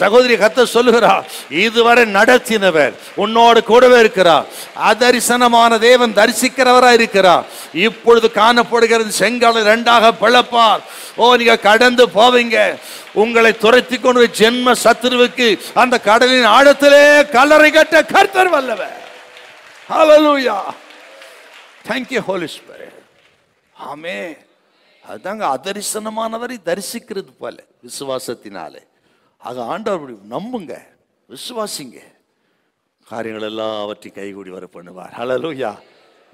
Speaker 1: சகோதரி கத்த சொல்லுகிறார் இதுவரை நடத்தினவர் உன்னோடு கூடவே இருக்கிறார் அதரிசனமான தேவன் தரிசிக்கிறவரா இருக்கிறார் இப்பொழுது காணப்படுகிறது செங்கலை ரெண்டாக பிழப்பார் ஓ நீங்க கடந்து போவீங்க உங்களை துரத்தி கொண்டு ஜென்ம சத்துருவுக்கு அந்த கடலின் ஆழத்திலே கலரை கட்ட கர்த்தர் வல்லவர் ஹalleluya thank you holy அதுதாங்க அதரிசனமானவரை தரிசிக்கிறது போல விசுவாசத்தினாலே ஆக ஆண்டவர் நம்புங்க விசுவாசிங்க காரியங்கள் எல்லாம் அவற்றையும் கைகூடி வர பண்ணுவார் ஹலோ யா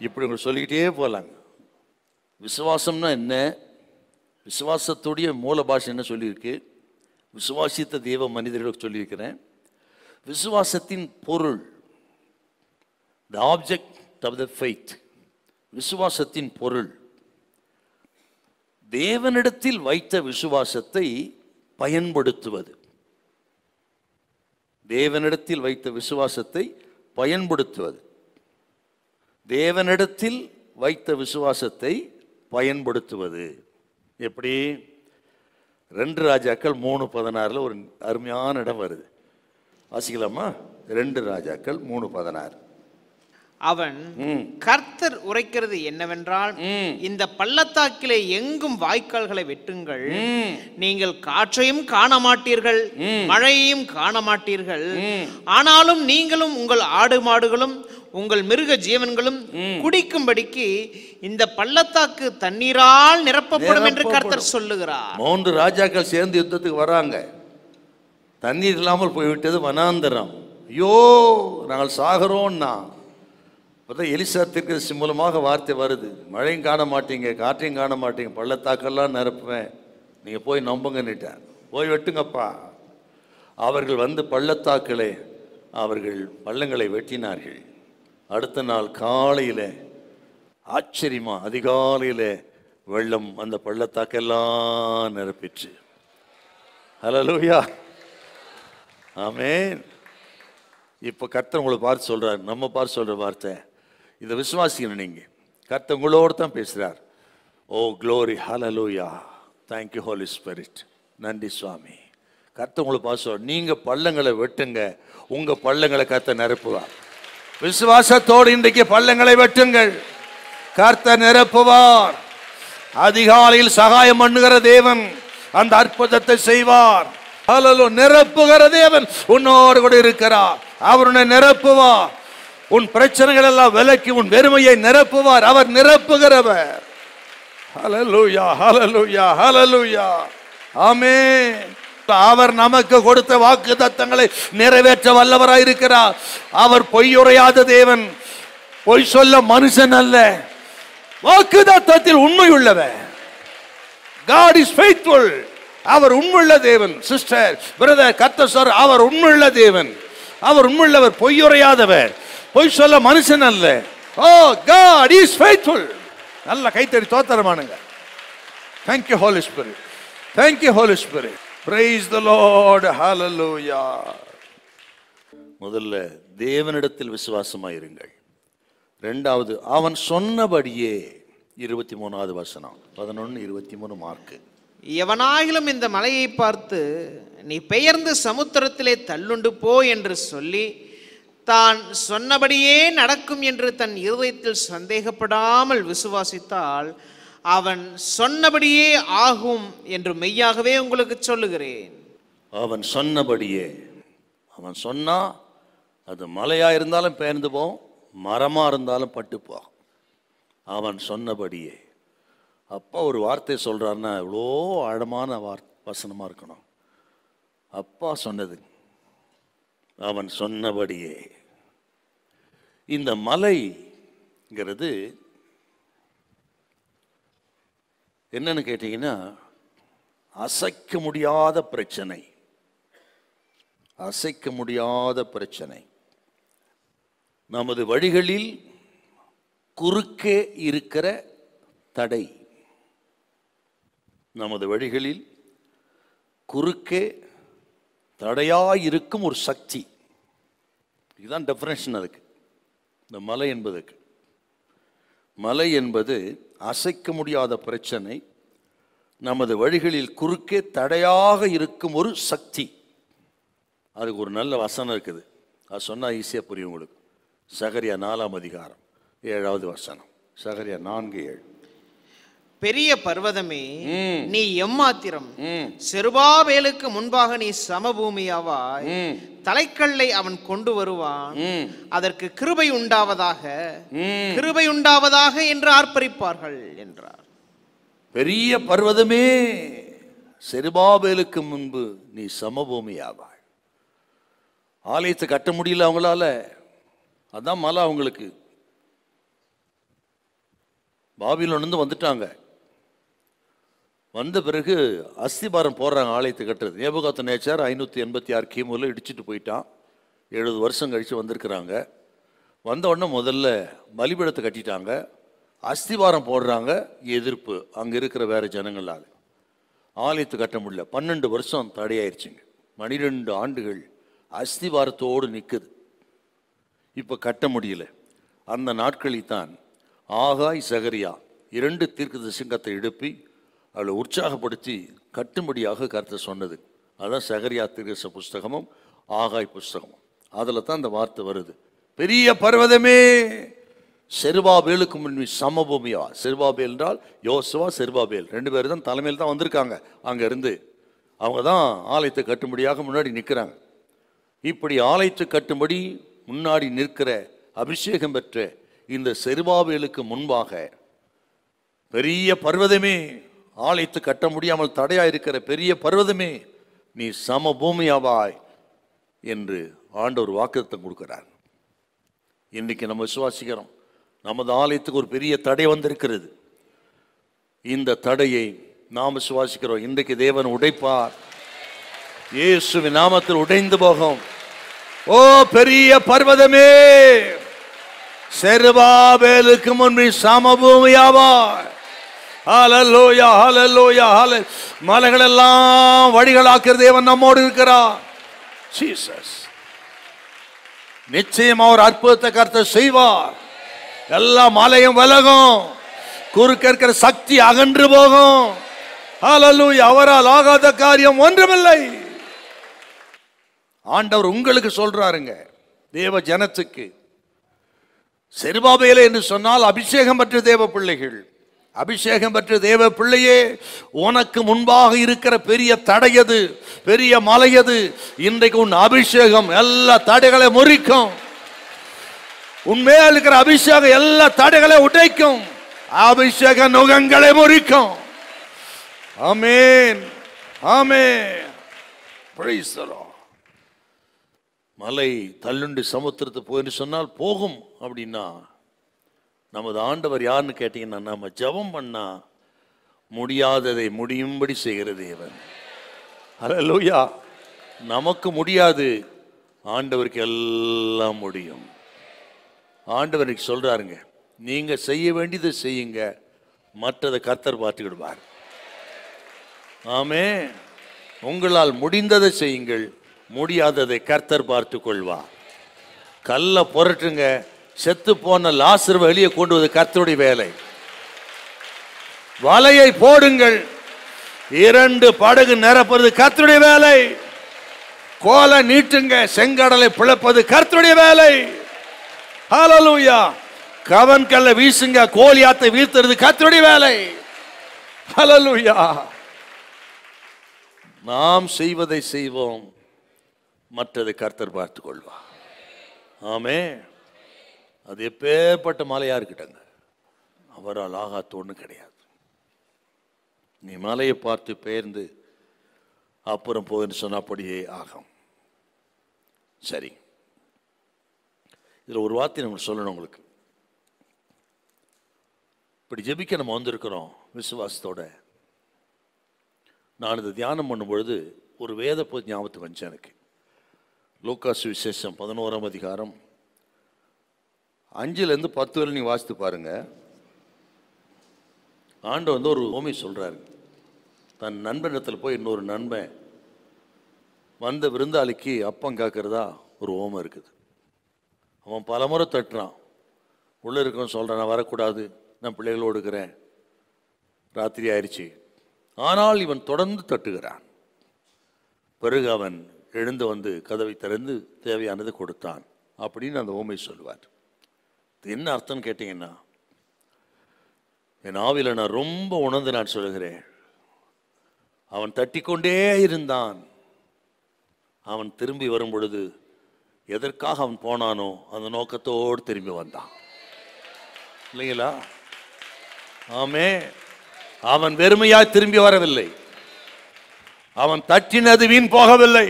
Speaker 1: இப்படி உங்களுக்கு சொல்லிக்கிட்டே போகலாங்க விசுவாசம்னா என்ன விசுவாசத்துடைய மூல பாஷை என்ன சொல்லியிருக்கு விசுவாசித்த தெய்வ மனிதர்களுக்கு சொல்லியிருக்கிறேன் விசுவாசத்தின் பொருள் the object of the faith விசுவாசத்தின் பொருள் தேவனிடத்தில் வைத்த விசுவாசத்தை பயன்படுத்துவது தேவனிடத்தில் வைத்த விசுவாசத்தை பயன்படுத்துவது தேவனிடத்தில் வைத்த விசுவாசத்தை பயன்படுத்துவது எப்படி ரெண்டு ராஜாக்கள் மூணு பதினாறில் ஒரு அருமையான இடம் வருது வாசிக்கலாமா ரெண்டு ராஜாக்கள் மூணு பதினாறு
Speaker 2: அவன் கர்த்தர் உரைக்கிறது என்னவென்றால் இந்த பள்ளத்தாக்கிலே எங்கும் வாய்க்கால்களை வெட்டுங்கள் நீங்கள் காற்றையும் காண மாட்டீர்கள் மழையையும் காண மாட்டீர்கள் ஆனாலும் நீங்களும் உங்கள் ஆடு மாடுகளும் உங்கள் மிருக ஜீவன்களும் குடிக்கும்படிக்கு இந்த பள்ளத்தாக்கு தண்ணீரால் நிரப்பப்படும் என்று கர்த்தர் சொல்லுகிறார்
Speaker 1: மூன்று ராஜாக்கள் சேர்ந்து யுத்தத்துக்கு வராங்க தண்ணீர் இல்லாமல் போய்விட்டது வனாந்தரம் ஐயோ நாங்கள் சாகிறோம்னா இப்போ எலிசா தீர்க்கதரிசி மூலமாக வார்த்தை வருது மழையும் காண மாட்டீங்க காற்றையும் காண மாட்டீங்க பள்ளத்தாக்கெல்லாம் நிரப்புவேன் நீங்கள் போய் நம்புங்கன்னுட்டேன் போய் வெட்டுங்கப்பா அவர்கள் வந்து பள்ளத்தாக்களை அவர்கள் பள்ளங்களை வெட்டினார்கள் அடுத்த நாள் காலையில் ஆச்சரியமாக அதிகாலையில் வெள்ளம் அந்த பள்ளத்தாக்கெல்லாம் நிரப்பிச்சு ஹலலூயா ஆமே இப்போ கர்த்தர் உங்களை பார்த்து சொல்கிறார் நம்ம பார்த்து சொல்கிற வார்த்தை இதை விசுவாசிக்கணும் நீங்கள் கர்த்தங்களோடு தான் பேசுகிறார் oh glory hallelujah thank you holy spirit நன்றி சுவாமி கர்த்த உங்களுக்கு பாசம் நீங்கள் பள்ளங்களை வெட்டுங்க உங்கள் பள்ளங்களை கர்த்த நிரப்புவார் விசுவாசத்தோடு இன்றைக்கு பள்ளங்களை வெட்டுங்கள் கர்த்த நிரப்புவார் அதிகாலையில் சகாயம் பண்ணுகிற தேவன் அந்த அற்புதத்தை செய்வார் நிரப்புகிற தேவன் உன்னோடு கூட இருக்கிறார் அவருடைய நிரப்புவார் உன் பிரச்சனைகள் எல்லாம் விலக்கி உன் வெறுமையை நிரப்புவார் அவர் நிரப்புகிறவர் ஆமே அவர் நமக்கு கொடுத்த வாக்கு தத்தங்களை நிறைவேற்ற வல்லவராய் இருக்கிறார் அவர் பொய்யுரையாத தேவன் பொய் சொல்ல மனுஷன் அல்ல வாக்கு தத்தத்தில் உண்மை உள்ளவர் அவர் உண்மையுள்ள தேவன் சிஸ்டர் பிரதர் கர்த்த சார் அவர் உண்மையுள்ள தேவன் அவர் உண்மையுள்ளவர் பொய்யுரையாதவர் பொய் சொல்ல மனுஷன் அல்ல ஓ காட் இஸ் ஃபெய்த்ஃபுல் நல்ல கைத்தறி தோத்தரமானுங்க thank you holy spirit thank you holy spirit praise the lord ஹalleluya முதல்ல தேவனிடத்தில் விசுவாசமாக இருங்கள் ரெண்டாவது அவன் சொன்னபடியே இருபத்தி
Speaker 2: மூணாவது வசனம் பதினொன்று இருபத்தி மூணு மார்க்கு எவனாயிலும் இந்த மலையை பார்த்து நீ பெயர்ந்து சமுத்திரத்திலே தள்ளுண்டு போ என்று சொல்லி தான் சொன்னபடியே நடக்கும் என்று தன் இருதயத்தில் சந்தேகப்படாமல் விசுவாசித்தால் அவன் சொன்னபடியே ஆகும் என்று மெய்யாகவே உங்களுக்கு சொல்லுகிறேன்
Speaker 1: அவன் சொன்னபடியே அவன் சொன்னா அது மலையாக இருந்தாலும் பெயர்ந்து போகும் மரமாக இருந்தாலும் பட்டுப்போம் அவன் சொன்னபடியே அப்பா ஒரு வார்த்தை சொல்கிறாருன்னா எவ்வளோ ஆழமான வார் வசனமாக இருக்கணும் அப்பா சொன்னது அவன் சொன்னபடியே இந்த மலைங்கிறது என்னன்னு கேட்டிங்கன்னா அசைக்க முடியாத பிரச்சனை அசைக்க முடியாத பிரச்சனை நமது வழிகளில் குறுக்கே இருக்கிற தடை நமது வழிகளில் குறுக்கே தடையாக இருக்கும் ஒரு சக்தி இதுதான் டெஃபினேஷன் அதுக்கு இந்த மலை என்பதுக்கு மலை என்பது அசைக்க முடியாத பிரச்சனை நமது வழிகளில் குறுக்கே தடையாக இருக்கும் ஒரு சக்தி அதுக்கு ஒரு நல்ல வசனம் இருக்குது அது சொன்னால் ஈஸியாக புரியும் உங்களுக்கு சகரியா நாலாம் அதிகாரம் ஏழாவது வசனம் சகரியா நான்கு ஏழு
Speaker 2: பெரிய பர்வதமே நீ எம்மாத்திரம் செருபாவேலுக்கு முன்பாக நீ சமபூமியாவாய் தலைக்கல்லை அவன் கொண்டு வருவான் அதற்கு கிருபை உண்டாவதாக கிருபை உண்டாவதாக என்று ஆர்ப்பரிப்பார்கள் என்றார்
Speaker 1: பெரிய பர்வதமே செருபாவேலுக்கு முன்பு நீ சமபூமியாவாய் ஆலயத்தை கட்ட முடியல அவங்களால அதான் மலை அவங்களுக்கு பாபிலோன்னு வந்துட்டாங்க வந்த பிறகு அஸ்திபாரம் போடுறாங்க ஆலயத்தை கட்டுறது நேபுகாத்த நேச்சார் ஐநூற்றி எண்பத்தி ஆறு கிமுல இடிச்சிட்டு போயிட்டான் எழுபது வருஷம் கழித்து வந்திருக்கிறாங்க வந்த உடனே முதல்ல மலிபிடத்தை கட்டிட்டாங்க அஸ்திவாரம் போடுறாங்க எதிர்ப்பு அங்கே இருக்கிற வேறு ஜனங்களால் ஆலயத்தை கட்ட முடியல பன்னெண்டு வருஷம் தடையாயிருச்சுங்க பனிரெண்டு ஆண்டுகள் அஸ்திவாரத்தோடு நிற்குது இப்போ கட்ட முடியல அந்த நாட்களில் தான் ஆகாய் சகரியா இரண்டு தீர்க்கதரிசங்கத்தை எழுப்பி அவளை உற்சாகப்படுத்தி கட்டுமடியாக கருத்தை சொன்னது அதுதான் சகரியா திருச புஸ்தகமும் ஆகாய் புஸ்தகமும் அதில் தான் அந்த வார்த்தை வருது பெரிய பர்வதமே செருபாபேலுக்கு முன் சமபூமியா செருபாபேல் என்றால் யோசுவா செருபாபேல் ரெண்டு பேர் தான் தலைமையில் தான் வந்திருக்காங்க அங்கேருந்து அவங்க தான் ஆலயத்தை கட்டும்படியாக முன்னாடி நிற்கிறாங்க இப்படி ஆலயத்தை கட்டும்படி முன்னாடி நிற்கிற அபிஷேகம் பெற்ற இந்த செருபாபேலுக்கு முன்பாக பெரிய பர்வதமே ஆலயத்து கட்ட முடியாமல் தடையாக இருக்கிற பெரிய பர்வதமே நீ சம பூமியாவாய் என்று ஆண்டவர் வாக்குத்தம் கொடுக்கிறார் இன்றைக்கு நம்ம விசுவாசிக்கிறோம் நமது ஆலயத்துக்கு ஒரு பெரிய தடை வந்திருக்கிறது இந்த தடையை நாம் விசுவாசிக்கிறோம் இன்றைக்கு தேவன் உடைப்பார் இயேசுவி நாமத்தில் உடைந்து போகும் ஓ பெரிய பர்வதமே முன் முன்பு சமபூமியாவார் மலைகள் எல்லாம் ஹல மலைகளெல்லாம் வழிகளாக்குற தேவன் நம்மோடு இருக்கிறார் ஜீசஸ் நிச்சயம் அவர் அற்புதத்தை கருத்தை செய்வார் எல்லா மலையும் விலகும் குறுக்க இருக்கிற சக்தி அகன்று போகும் அவரால் ஆகாத காரியம் ஒன்றுமில்லை ஆண்டவர் உங்களுக்கு சொல்றாருங்க தேவ ஜனத்துக்கு செருபாபையில் என்று சொன்னால் அபிஷேகம் பெற்ற தேவ பிள்ளைகள் அபிஷேகம் பெற்ற தேவ பிள்ளையே உனக்கு முன்பாக இருக்கிற பெரிய தடையது பெரிய மலையது இன்றைக்கு உன் அபிஷேகம் எல்லா தடைகளை முறிக்கும் உண்மையா இருக்கிற அபிஷேகம் எல்லா தடைகளை உடைக்கும் அபிஷேக நுகங்களை முறிக்கும் ஆமேன் ஆமே மலை தள்ளுண்டு சமுத்திரத்தை போயின்னு சொன்னால் போகும் அப்படின்னா நமது ஆண்டவர் யாருன்னு கேட்டிங்கன்னா நம்ம ஜபம் பண்ணால் முடியாததை முடியும்படி செய்கிற தேவன் லூயா நமக்கு முடியாது ஆண்டவருக்கு எல்லாம் முடியும் ஆண்டவருக்கு சொல்கிறாருங்க நீங்கள் செய்ய வேண்டியதை செய்யுங்க மற்றதை கர்த்தர் பார்த்துக்கிடுவார் ஆமே உங்களால் முடிந்ததை செய்யுங்கள் முடியாததை கர்த்தர் பார்த்து கொள்வார் கல்லை புரட்டுங்க செத்து போன லாசர் வெளியே கொண்டு வந்து வேலை வலையை போடுங்கள் இரண்டு படகு நிரப்புறது கத்தருடைய வேலை கோலை நீட்டுங்க செங்கடலை பிளப்பது கர்த்தருடைய வேலை ஹalleluya கவன் கல்ல வீசுங்க கோலியாத்தை வீழ்த்துறது கர்த்தருடைய வேலை ஹalleluya நாம் செய்வதை செய்வோம் மற்றது கர்த்தர் பார்த்துக் கொள்வார் ஆமே அது எப்பேற்பட்ட மலையாக இருக்கட்டங்க அவரால் ஆகாத்தோன்னு கிடையாது நீ மலையை பார்த்து பெயர்ந்து அப்புறம் போகுன்னு சொன்னால் அப்படியே ஆகும் சரி இதில் ஒரு வார்த்தை நம்ம சொல்லணும் உங்களுக்கு இப்படி ஜெபிக்க நம்ம வந்திருக்கிறோம் விசுவாசத்தோட நான் இந்த தியானம் பண்ணும் பொழுது ஒரு வேத பொது ஞாபகத்துக்கு வந்துச்சு எனக்கு லோகாசு விசேஷம் பதினோராம் அதிகாரம் அஞ்சுலேருந்து பத்து வரை நீ வாசித்து பாருங்கள் ஆண்டு வந்து ஒரு ஹோமி சொல்கிறாரு தன் நண்பனிடத்தில் போய் இன்னொரு நண்பன் வந்த விருந்தாளிக்கு அப்பம் காக்கிறதா ஒரு ஹோமம் இருக்குது அவன் பல முறை தட்டுறான் உள்ளே இருக்கவன் சொல்கிறான் நான் வரக்கூடாது நான் பிள்ளைகளோடு இருக்கிறேன் ராத்திரி ஆயிடுச்சு ஆனால் இவன் தொடர்ந்து தட்டுகிறான் பிறகு அவன் எழுந்து வந்து கதவை திறந்து தேவையானது கொடுத்தான் அப்படின்னு அந்த ஓமை சொல்வார் என்ன அர்த்தம்னு கேட்டிங்கன்னா என் ஆவியில் நான் ரொம்ப உணர்ந்து நான் சொல்கிறேன் அவன் தட்டிக்கொண்டே இருந்தான் அவன் திரும்பி வரும் பொழுது எதற்காக அவன் போனானோ அந்த நோக்கத்தோடு திரும்பி வந்தான் இல்லைங்களா ஆமே அவன் வெறுமையாய் திரும்பி வரவில்லை அவன் தட்டினது வீண் போகவில்லை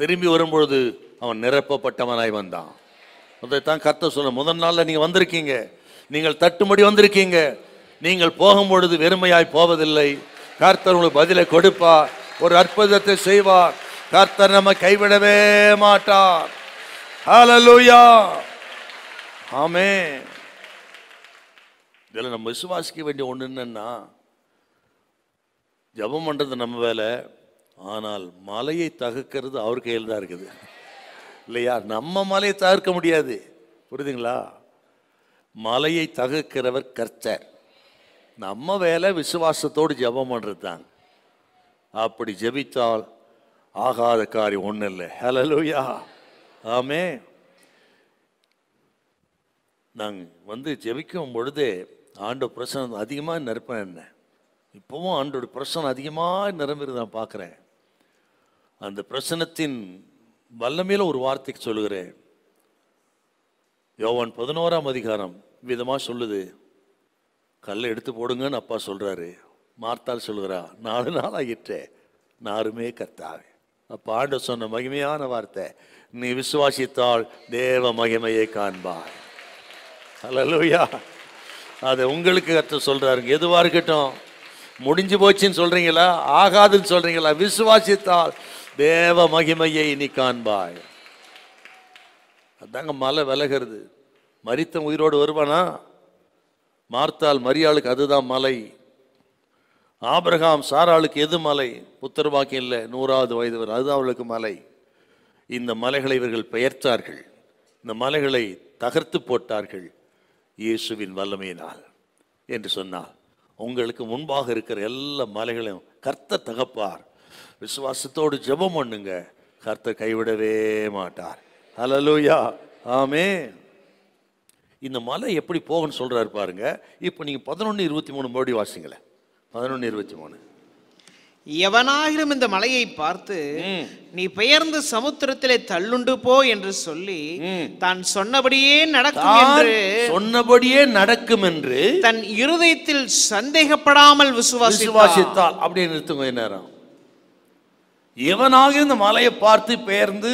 Speaker 1: திரும்பி வரும்பொழுது அவன் நிரப்பப்பட்டவனாய் வந்தான் அதைத்தான் கத்த சொல்ல முதல் நாளில் நீங்கள் வந்திருக்கீங்க நீங்கள் தட்டுமடி வந்திருக்கீங்க நீங்கள் போகும் பொழுது வெறுமையாய் போவதில்லை கர்த்தர் உங்களுக்கு பதிலை கொடுப்பா ஒரு அற்புதத்தை செய்வார் கர்த்தர் நம்ம கைவிடவே மாட்டார் ஆமே இதில் நம்ம விசுவாசிக்க வேண்டிய ஒன்று என்னன்னா ஜபம் பண்ணுறது நம்ம வேலை ஆனால் மலையை தகுக்கிறது அவர் கையில் தான் இருக்குது இல்லையா நம்ம மலையை தகர்க்க முடியாது புரியுதுங்களா மலையை தகர்க்கிறவர் கர்த்தர் நம்ம வேலை விசுவாசத்தோடு ஜபம் பண்ணுறது தான் அப்படி ஜபித்தால் ஆகாத காரியம் ஒன்றும் இல்லை ஹலலூயா ஆமே நாங்கள் வந்து ஜெபிக்கும் பொழுது ஆண்டு பிரசனம் அதிகமாக நிரப்பேன் என்ன இப்போவும் ஆண்டோட பிரசனம் அதிகமாக நிரம்பிரு நான் பார்க்குறேன் அந்த பிரசனத்தின் வல்லமையில் ஒரு வார்த்தைக்கு சொல்லுகிறேன் யோவன் பதினோராம் அதிகாரம் விதமாக சொல்லுது கல்லை எடுத்து போடுங்கன்னு அப்பா சொல்கிறாரு மார்த்தால் சொல்கிறா நாலு நாள் ஆகிட்டே நாருமே கர்த்தாவே அப்போ ஆண்ட சொன்ன மகிமையான வார்த்தை நீ விசுவாசித்தால் தேவ மகிமையை காண்பாய் ஹலலூயா அதை உங்களுக்கு கற்று சொல்கிறாருங்க எதுவாக இருக்கட்டும் முடிஞ்சு போச்சுன்னு சொல்கிறீங்களா ஆகாதுன்னு சொல்கிறீங்களா விசுவாசித்தால் தேவ மகிமையை நீ காண்பாய் அதாங்க மலை விலகிறது மறித்த உயிரோடு வருவானா மார்த்தால் மரியாளுக்கு அதுதான் மலை ஆபிரகாம் சாராளுக்கு எது மலை புத்தர் பாக்கியம் இல்லை நூறாவது வயது வரும் அதுதான் அவளுக்கு மலை இந்த மலைகளை இவர்கள் பெயர்த்தார்கள் இந்த மலைகளை தகர்த்து போட்டார்கள் இயேசுவின் வல்லமையினால் என்று சொன்னால் உங்களுக்கு முன்பாக இருக்கிற எல்லா மலைகளையும் கர்த்த தகப்பார் விசுவாசத்தோடு ஜெபம் பண்ணுங்க கர்த்த கைவிடவே மாட்டார் ஹலலூயா ஆமே இந்த மலை எப்படி போகணும்னு சொல்கிறாரு பாருங்க இப்போ நீங்கள் பதினொன்று இருபத்தி மூணு மறுபடி வாசிங்களேன் பதினொன்று இருபத்தி மூணு
Speaker 2: எவனாயிரும் இந்த மலையை பார்த்து நீ பெயர்ந்து சமுத்திரத்திலே தள்ளுண்டு போ என்று சொல்லி தான் சொன்னபடியே நடக்கும் என்று சொன்னபடியே நடக்கும் என்று தன் இருதயத்தில் சந்தேகப்படாமல் விசுவாசித்தால்
Speaker 1: அப்படியே நிறுத்துங்க நேரம் இவனாக இந்த மலையை பார்த்து பெயர்ந்து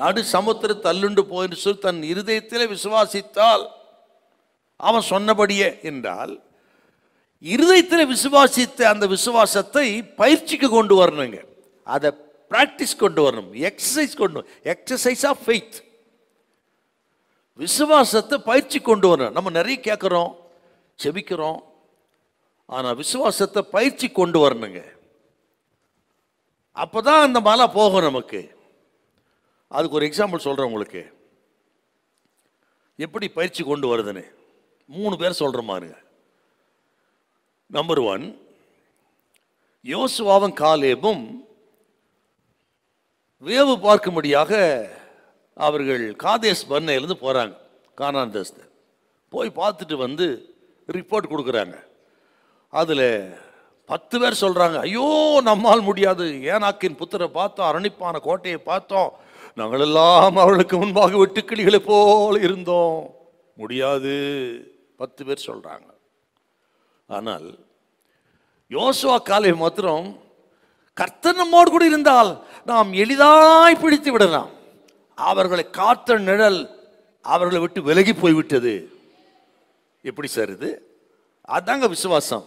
Speaker 1: நடு சமுத்திர தள்ளுண்டு போயின்னு சொல்லி தன் இருதயத்தில் விசுவாசித்தால் அவன் சொன்னபடியே என்றால் இருதயத்தில் விசுவாசித்த அந்த விசுவாசத்தை பயிற்சிக்கு கொண்டு வரணுங்க அதை ப்ராக்டிஸ் கொண்டு வரணும் எக்ஸசைஸ் கொண்டு எக்ஸசைஸ் ஆஃப் ஃபெய்த் விசுவாசத்தை பயிற்சி கொண்டு வரணும் நம்ம நிறைய கேட்குறோம் செபிக்கிறோம் ஆனால் விசுவாசத்தை பயிற்சி கொண்டு வரணுங்க அப்போ தான் அந்த மலை போகும் நமக்கு அதுக்கு ஒரு எக்ஸாம்பிள் சொல்கிறேன் உங்களுக்கு எப்படி பயிற்சி கொண்டு வருதுன்னு மூணு பேர் சொல்கிற மாதிரிங்க நம்பர் ஒன் யோசுவாவும் காலேபும் வேவு பார்க்கும்படியாக அவர்கள் காதேஸ் பண்ணையிலேருந்து போகிறாங்க கானான் தேசத்தை போய் பார்த்துட்டு வந்து ரிப்போர்ட் கொடுக்குறாங்க அதில் பத்து பேர் சொல்கிறாங்க ஐயோ நம்மால் முடியாது ஏனாக்கின் புத்தரை பார்த்தோம் அரணிப்பான கோட்டையை பார்த்தோம் நாங்களெல்லாம் அவர்களுக்கு முன்பாக வெட்டுக்கிளிகளை போல் இருந்தோம் முடியாது பத்து பேர் சொல்கிறாங்க ஆனால் யோசுவா காலை மாத்திரம் கர்த்தர் நம்மோடு கூட இருந்தால் நாம் எளிதாய் பிடித்து விடலாம் அவர்களை காத்த நிழல் அவர்களை விட்டு விலகி போய்விட்டது எப்படி சார் இது அதாங்க விசுவாசம்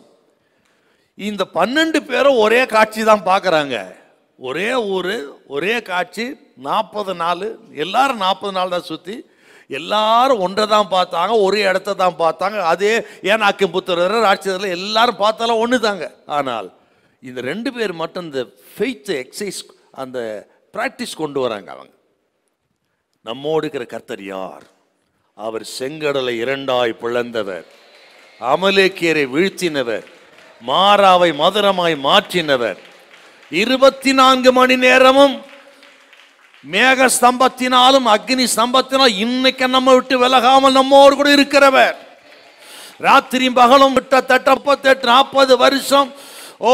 Speaker 1: இந்த பன்னெண்டு பேரும் ஒரே காட்சி தான் பார்க்குறாங்க ஒரே ஊர் ஒரே காட்சி நாற்பது நாள் எல்லாரும் நாற்பது நாள் தான் சுற்றி எல்லாரும் ஒன்றை தான் பார்த்தாங்க ஒரே இடத்த தான் பார்த்தாங்க அதே ஏனாக்கும் புத்தர் ராட்சதரில் எல்லாரும் பார்த்தாலும் ஒன்று தாங்க ஆனால் இந்த ரெண்டு பேர் மட்டும் இந்த ஃபெய்த் எக்ஸசைஸ் அந்த ப்ராக்டிஸ் கொண்டு வராங்க அவங்க நம்மோடு இருக்கிற கர்த்தர் யார் அவர் செங்கடலை இரண்டாய் பிளந்தவர் அமலேக்கியரை வீழ்த்தினவர் மாறாவை மதுரமாய் மாற்றினவர் இருபத்தி நான்கு மணி நேரமும் மேக ஸ்தம்பத்தினாலும் அக்னி ஸ்தம்பத்தினால் இன்னைக்கு நம்ம விட்டு விலகாமல் நம்மோடு கூட இருக்கிறவர் ராத்திரி பகலும் கிட்டத்தட்ட முப்பத்தெட்டு நாற்பது வருஷம் ஓ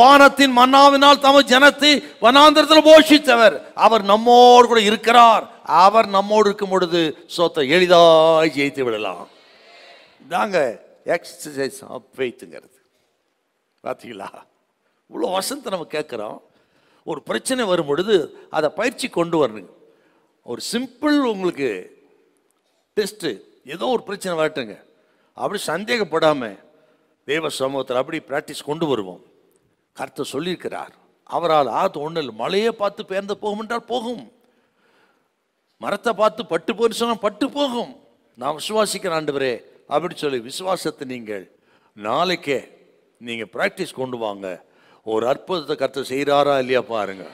Speaker 1: வானத்தின் மன்னாவினால் தம ஜனத்தை வனாந்திரத்தில் போஷித்தவர் அவர் நம்மோடு கூட இருக்கிறார் அவர் நம்மோடு இருக்கும் பொழுது சொத்தை எளிதாக ஜெயித்து விடலாம் தாங்க எக்ஸசைஸ் வைத்துங்கிறது பார்த்தீங்களா இவ்வளோ வசந்த நம்ம கேட்குறோம் ஒரு பிரச்சனை வரும் பொழுது அதை பயிற்சி கொண்டு வரணுங்க ஒரு சிம்பிள் உங்களுக்கு டெஸ்ட்டு ஏதோ ஒரு பிரச்சனை வரட்டுங்க அப்படி சந்தேகப்படாமல் தேவ சமூகத்தில் அப்படி ப்ராக்டிஸ் கொண்டு வருவோம் கருத்தை சொல்லியிருக்கிறார் அவரால் ஆத்து ஒன்றில் மலையை பார்த்து பேர்ந்து போகும் என்றால் போகும் மரத்தை பார்த்து பட்டு போய் சொன்னால் பட்டு போகும் நான் விசுவாசிக்கிறேன் வரே அப்படின்னு சொல்லி விசுவாசத்தை நீங்கள் நாளைக்கே நீங்கள் ப்ராக்டிஸ் கொண்டு வாங்க ஒரு அற்புதத்தை கர்த்தர் செய்கிறாரா இல்லையா பாருங்க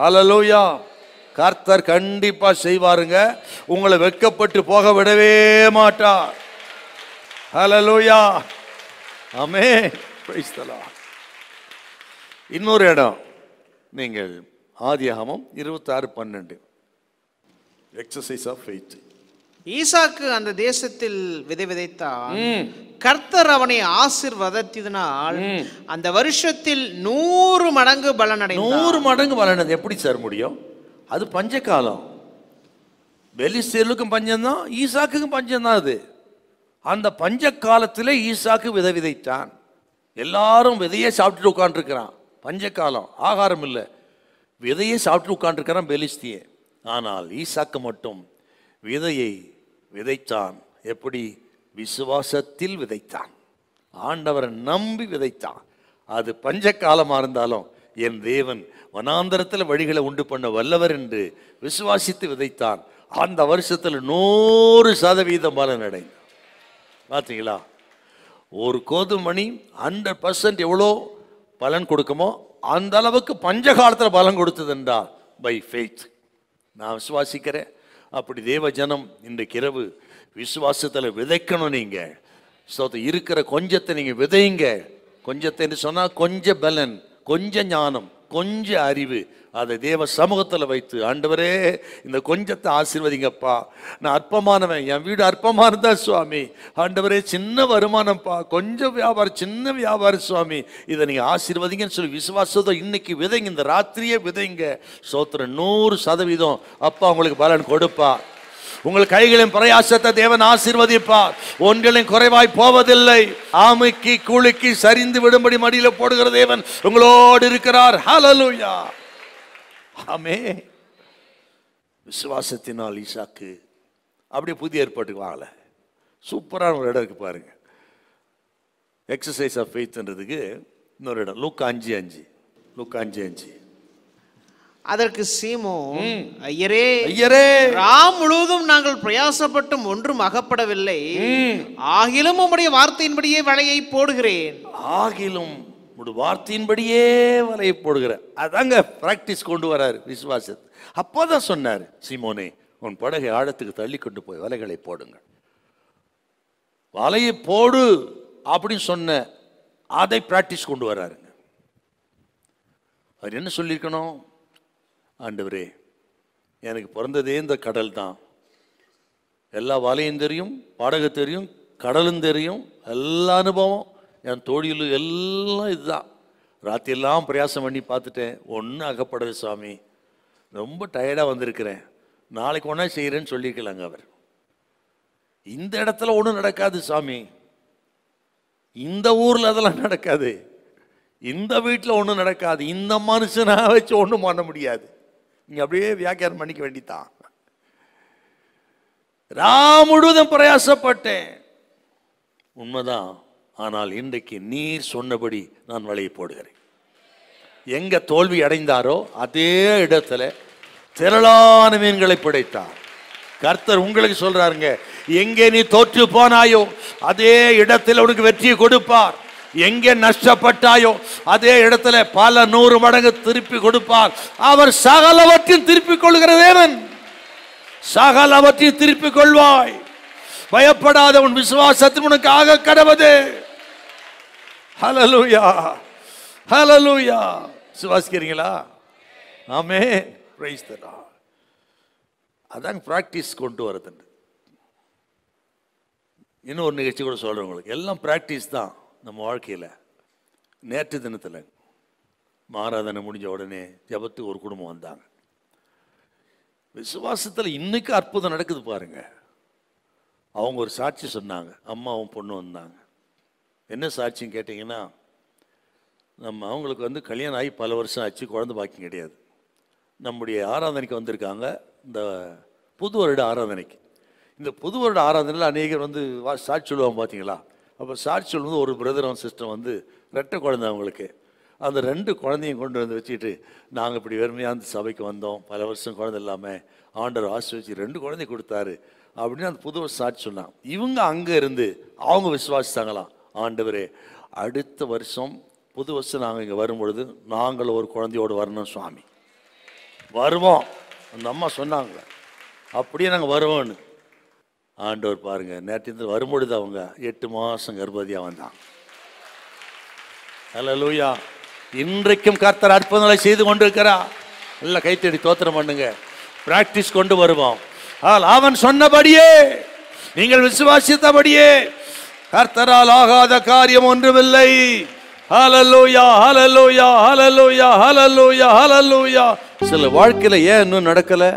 Speaker 1: ஹலலோயா கர்த்தர் கண்டிப்பாக செய்வாருங்க உங்களை வெட்கப்பட்டு போக விடவே மாட்டார் ஹலலோயா அமே பிரைஸ்தலாம் இன்னொரு இடம் நீங்கள் ஆதி ஆதியாகமம் இருபத்தாறு பன்னெண்டு எக்ஸசைஸ் ஆஃப் ஃபெய்த்
Speaker 2: ஈசாக்கு அந்த தேசத்தில் விதை விதைத்தான் கர்த்தர் அவனை ஆசிர்வதத்தினால் அந்த வருஷத்தில் நூறு மடங்கு பலனடை நூறு மடங்கு பலனடை எப்படி சார் முடியும் அது பஞ்ச காலம் வெளிசேலுக்கும்
Speaker 1: பஞ்சம்தான் ஈசாக்குக்கும் பஞ்சம்தான் அது அந்த பஞ்ச காலத்தில் ஈசாக்கு விதை விதைத்தான் எல்லாரும் விதைய சாப்பிட்டுட்டு உட்காந்துருக்கிறான் பஞ்ச காலம் ஆகாரம் இல்லை விதையை சாப்பிட்டு உட்காந்துருக்கிறான் பெலிஸ்தியே ஆனால் ஈசாக்கு மட்டும் விதையை விதைத்தான் எப்படி விசுவாசத்தில் விதைத்தான் ஆண்டவரை நம்பி விதைத்தான் அது பஞ்ச காலமாக இருந்தாலும் என் தேவன் வனாந்தரத்தில் வழிகளை உண்டு பண்ண வல்லவர் என்று விசுவாசித்து விதைத்தான் அந்த வருஷத்தில் நூறு சதவீதம் பலன் அடைந்தான் பார்த்தீங்களா ஒரு கோதுமணி ஹண்ட்ரட் பர்சன்ட் எவ்வளோ பலன் கொடுக்குமோ அந்த அளவுக்கு பஞ்ச காலத்தில் பலன் கொடுத்தது பை ஃபேத் நான் விசுவாசிக்கிறேன் அப்படி தேவ ஜனம் இன்றைக்கு இரவு விசுவாசத்தில் விதைக்கணும் நீங்கள் ஸ்தோத்திரம் இருக்கிற கொஞ்சத்தை நீங்கள் விதையுங்க கொஞ்சத்தைன்னு சொன்னால் கொஞ்சம் பலன் கொஞ்சம் ஞானம் கொஞ்சம் அறிவு அதை தேவ சமூகத்தில் வைத்து ஆண்டவரே இந்த கொஞ்சத்தை ஆசீர்வதிங்கப்பா நான் அற்பமானவன் என் வீடு அற்பமான தான் சுவாமி ஆண்டவரே சின்ன வருமானம்ப்பா கொஞ்சம் வியாபாரம் சின்ன வியாபாரம் சுவாமி இதை நீங்கள் ஆசீர்வதிங்கன்னு சொல்லி விசுவாசத்தை இன்னைக்கு விதைங்க இந்த ராத்திரியே விதைங்க சோத்திரம் நூறு சதவீதம் அப்பா உங்களுக்கு பலன் கொடுப்பா உங்கள் கைகளின் பிரயாசத்தை தேவன் ஆசீர்வதிப்பார் ஒன்றிலும் குறைவாய் போவதில்லை ஆமைக்கு கூலிக்கு சரிந்து விடும்படி மடியில் போடுகிற தேவன் உங்களோடு இருக்கிறார் ஹலலுயா ஆமே விசுவாசத்தினால் ஈசாக்கு அப்படியே புதிய ஏற்பாட்டுக்கு வாங்கல சூப்பரான ஒரு இடம் இருக்குது பாருங்கள் எக்ஸசைஸ் ஆஃப் ஃபெய்த்ன்றதுக்கு இன்னொரு இடம் லூக்கா அஞ்சு அஞ்சு லூக்கா அஞ்சு அஞ்சு
Speaker 2: அதற்கு சீமோ ஐயரே ஐயரே ராம் முழுவதும் நாங்கள் பிரயாசப்பட்டும் ஒன்றும் அகப்படவில்லை ஆகிலும் உம்முடைய வார்த்தையின்படியே வலையை போடுகிறேன்
Speaker 1: ஆகிலும் உடைய வார்த்தையின்படியே வலையை போடுகிற அதாங்க பிராக்டிஸ் கொண்டு வராரு விசுவாசத்தை அப்போதான் சொன்னார் சீமோனே உன் படகை ஆழத்துக்கு தள்ளி கொண்டு போய் வலைகளை போடுங்க வலையை போடு அப்படின்னு சொன்ன அதை பிராக்டிஸ் கொண்டு வராருங்க அவர் என்ன சொல்லியிருக்கணும் ஆண்டவரே எனக்கு பிறந்ததே இந்த கடல் தான் எல்லா வலையும் தெரியும் பாடக தெரியும் கடலும் தெரியும் எல்லா அனுபவம் என் தோழியில் எல்லாம் இதுதான் ராத்திரியெல்லாம் பிரயாசம் பண்ணி பார்த்துட்டேன் ஒன்றும் அகப்படவே சுவாமி ரொம்ப டயர்டாக வந்திருக்கிறேன் நாளைக்கு ஒன்றா செய்கிறேன்னு சொல்லியிருக்கலாங்க அவர் இந்த இடத்துல ஒன்றும் நடக்காது சாமி இந்த ஊரில் அதெல்லாம் நடக்காது இந்த வீட்டில் ஒன்றும் நடக்காது இந்த மனுஷனாக வச்சு ஒன்றும் பண்ண முடியாது நீங்கள் அப்படியே வியாக்கியாரம் பண்ணிக்க வேண்டித்தான் நான் முழுவதும் பிரயாசப்பட்டேன் உண்மைதான் ஆனால் இன்றைக்கு நீர் சொன்னபடி நான் வலையை போடுகிறேன் எங்கே தோல்வி அடைந்தாரோ அதே இடத்துல திரளான மீன்களை பிடித்தார் கர்த்தர் உங்களுக்கு சொல்றாருங்க எங்கே நீ தோற்று போனாயோ அதே இடத்தில் உனக்கு வெற்றியை கொடுப்பார் எங்கே நஷ்டப்பட்டாயோ அதே இடத்துல பல நூறு மடங்கு திருப்பி கொடுப்பார் அவர் சகலவற்றையும் திருப்பி கொள்கிற தேவன் சகலவற்றையும் திருப்பி கொள்வாய் பயப்படாத உன் விசுவாசத்தின் உனக்கு ஆக கடவுது ஹலலூயா ஹலலூயா விசுவாசிக்கிறீங்களா ஆமே பிரைஸ் அதான் ப்ராக்டிஸ் கொண்டு வரதுண்டு இன்னும் ஒரு நிகழ்ச்சி கூட சொல்கிறேன் உங்களுக்கு எல்லாம் ப்ராக்டிஸ் தான் நம்ம வாழ்க்கையில் நேற்று தினத்தில் மாராதனை முடிஞ்ச உடனே ஜபத்துக்கு ஒரு குடும்பம் வந்தாங்க விசுவாசத்தில் இன்றைக்கு அற்புதம் நடக்குது பாருங்கள் அவங்க ஒரு சாட்சி சொன்னாங்க அம்மாவும் பொண்ணும் வந்தாங்க என்ன சாட்சின்னு கேட்டிங்கன்னா நம்ம அவங்களுக்கு வந்து கல்யாணம் ஆகி பல வருஷம் ஆச்சு குழந்த பாக்கியம் கிடையாது நம்முடைய ஆராதனைக்கு வந்திருக்காங்க இந்த புது வருட ஆராதனைக்கு இந்த புது வருட ஆராதனையில் அநேகர் வந்து சாட்சி சொல்லுவாங்க பார்த்தீங்களா அப்போ சாட்சி சொல்லும்போது ஒரு பிரதரும் சிஸ்டம் வந்து ரெட்டை குழந்தை அவங்களுக்கு அந்த ரெண்டு குழந்தையும் கொண்டு வந்து வச்சுக்கிட்டு நாங்கள் இப்படி வெறுமையாக அந்த சபைக்கு வந்தோம் பல வருஷம் குழந்தை இல்லாமல் ஆண்டவர் வச்சு ரெண்டு குழந்தை கொடுத்தாரு அப்படின்னு அந்த புது வருஷம் சாட்சி சொன்னான் இவங்க அங்கே இருந்து அவங்க விசுவாசித்தாங்களாம் ஆண்டவரே அடுத்த வருஷம் புது வருஷம் நாங்கள் இங்கே வரும்பொழுது நாங்கள் ஒரு குழந்தையோடு வரணும் சுவாமி வருவோம் அந்த அம்மா சொன்னாங்க அப்படியே நாங்கள் வருவோன்னு ஆண்டவர் பாருங்கள் நேற்று வரும்பொழுது அவங்க எட்டு மாதம் கர்ப்பதியாக வந்தான் ஹலோ லூயா இன்றைக்கும் கர்த்தர் அற்புதங்களை செய்து கொண்டிருக்கிறா நல்லா கைத்தடி தோத்திரம் பண்ணுங்க பிராக்டிஸ் கொண்டு வருவோம் அவன் சொன்னபடியே நீங்கள் விசுவாசித்தபடியே கர்த்தரால் ஆகாத காரியம் ஒன்றுமில்லை ஹலலூயா சில வாழ்க்கையில் ஏன் இன்னும் நடக்கலை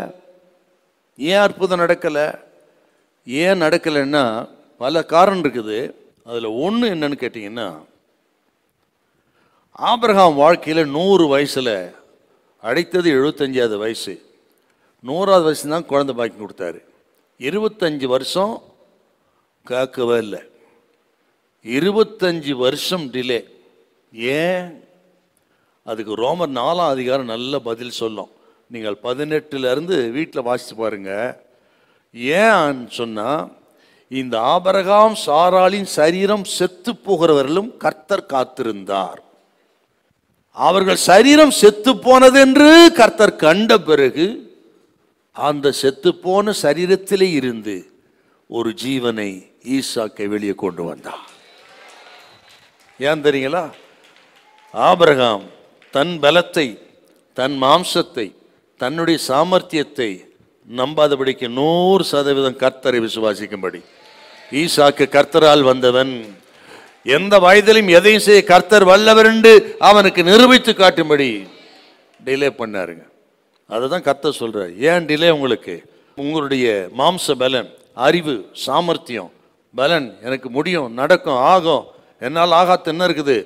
Speaker 1: ஏன் அற்புதம் நடக்கலை ஏன் நடக்கலைன்னா பல காரணம் இருக்குது அதில் ஒன்று என்னன்னு கேட்டிங்கன்னா ஆபிரகாம் வாழ்க்கையில் நூறு வயசில் அடைத்தது எழுபத்தஞ்சாவது வயசு நூறாவது வயசு தான் குழந்தை பாக்கி கொடுத்தாரு இருபத்தஞ்சி வருஷம் காக்கவே இல்லை இருபத்தஞ்சி வருஷம் டிலே ஏன் அதுக்கு ரோமர் நாலாம் அதிகாரம் நல்ல பதில் சொல்லும் நீங்கள் பதினெட்டுலேருந்து வீட்டில் வாசித்து பாருங்கள் ஏன் சொன்னால் இந்த ஆபரகாம் சாராளின் சரீரம் செத்து போகிறவர்களும் கர்த்தர் காத்திருந்தார் அவர்கள் சரீரம் செத்து போனதென்று கர்த்தர் கண்ட பிறகு அந்த செத்துப்போன சரீரத்திலே இருந்து ஒரு ஜீவனை ஈசாக்கை வெளியே கொண்டு வந்தார் ஏன் தெரியுங்களா ஆபரகாம் தன் பலத்தை தன் மாம்சத்தை தன்னுடைய சாமர்த்தியத்தை நம்பாதபடிக்கு நூறு சதவீதம் கர்த்தரை விசுவாசிக்கும்படி ஈசாக்கு கர்த்தரால் வந்தவன் எந்த வயதிலும் எதையும் செய்ய கர்த்தர் வல்லவர் என்று அவனுக்கு நிரூபித்து காட்டும்படி டிலே பண்ணாருங்க அதை தான் கர்த்தர் சொல்கிறார் ஏன் டிலே உங்களுக்கு உங்களுடைய மாம்ச பலன் அறிவு சாமர்த்தியம் பலன் எனக்கு முடியும் நடக்கும் ஆகும் என்னால் ஆகா என்ன இருக்குது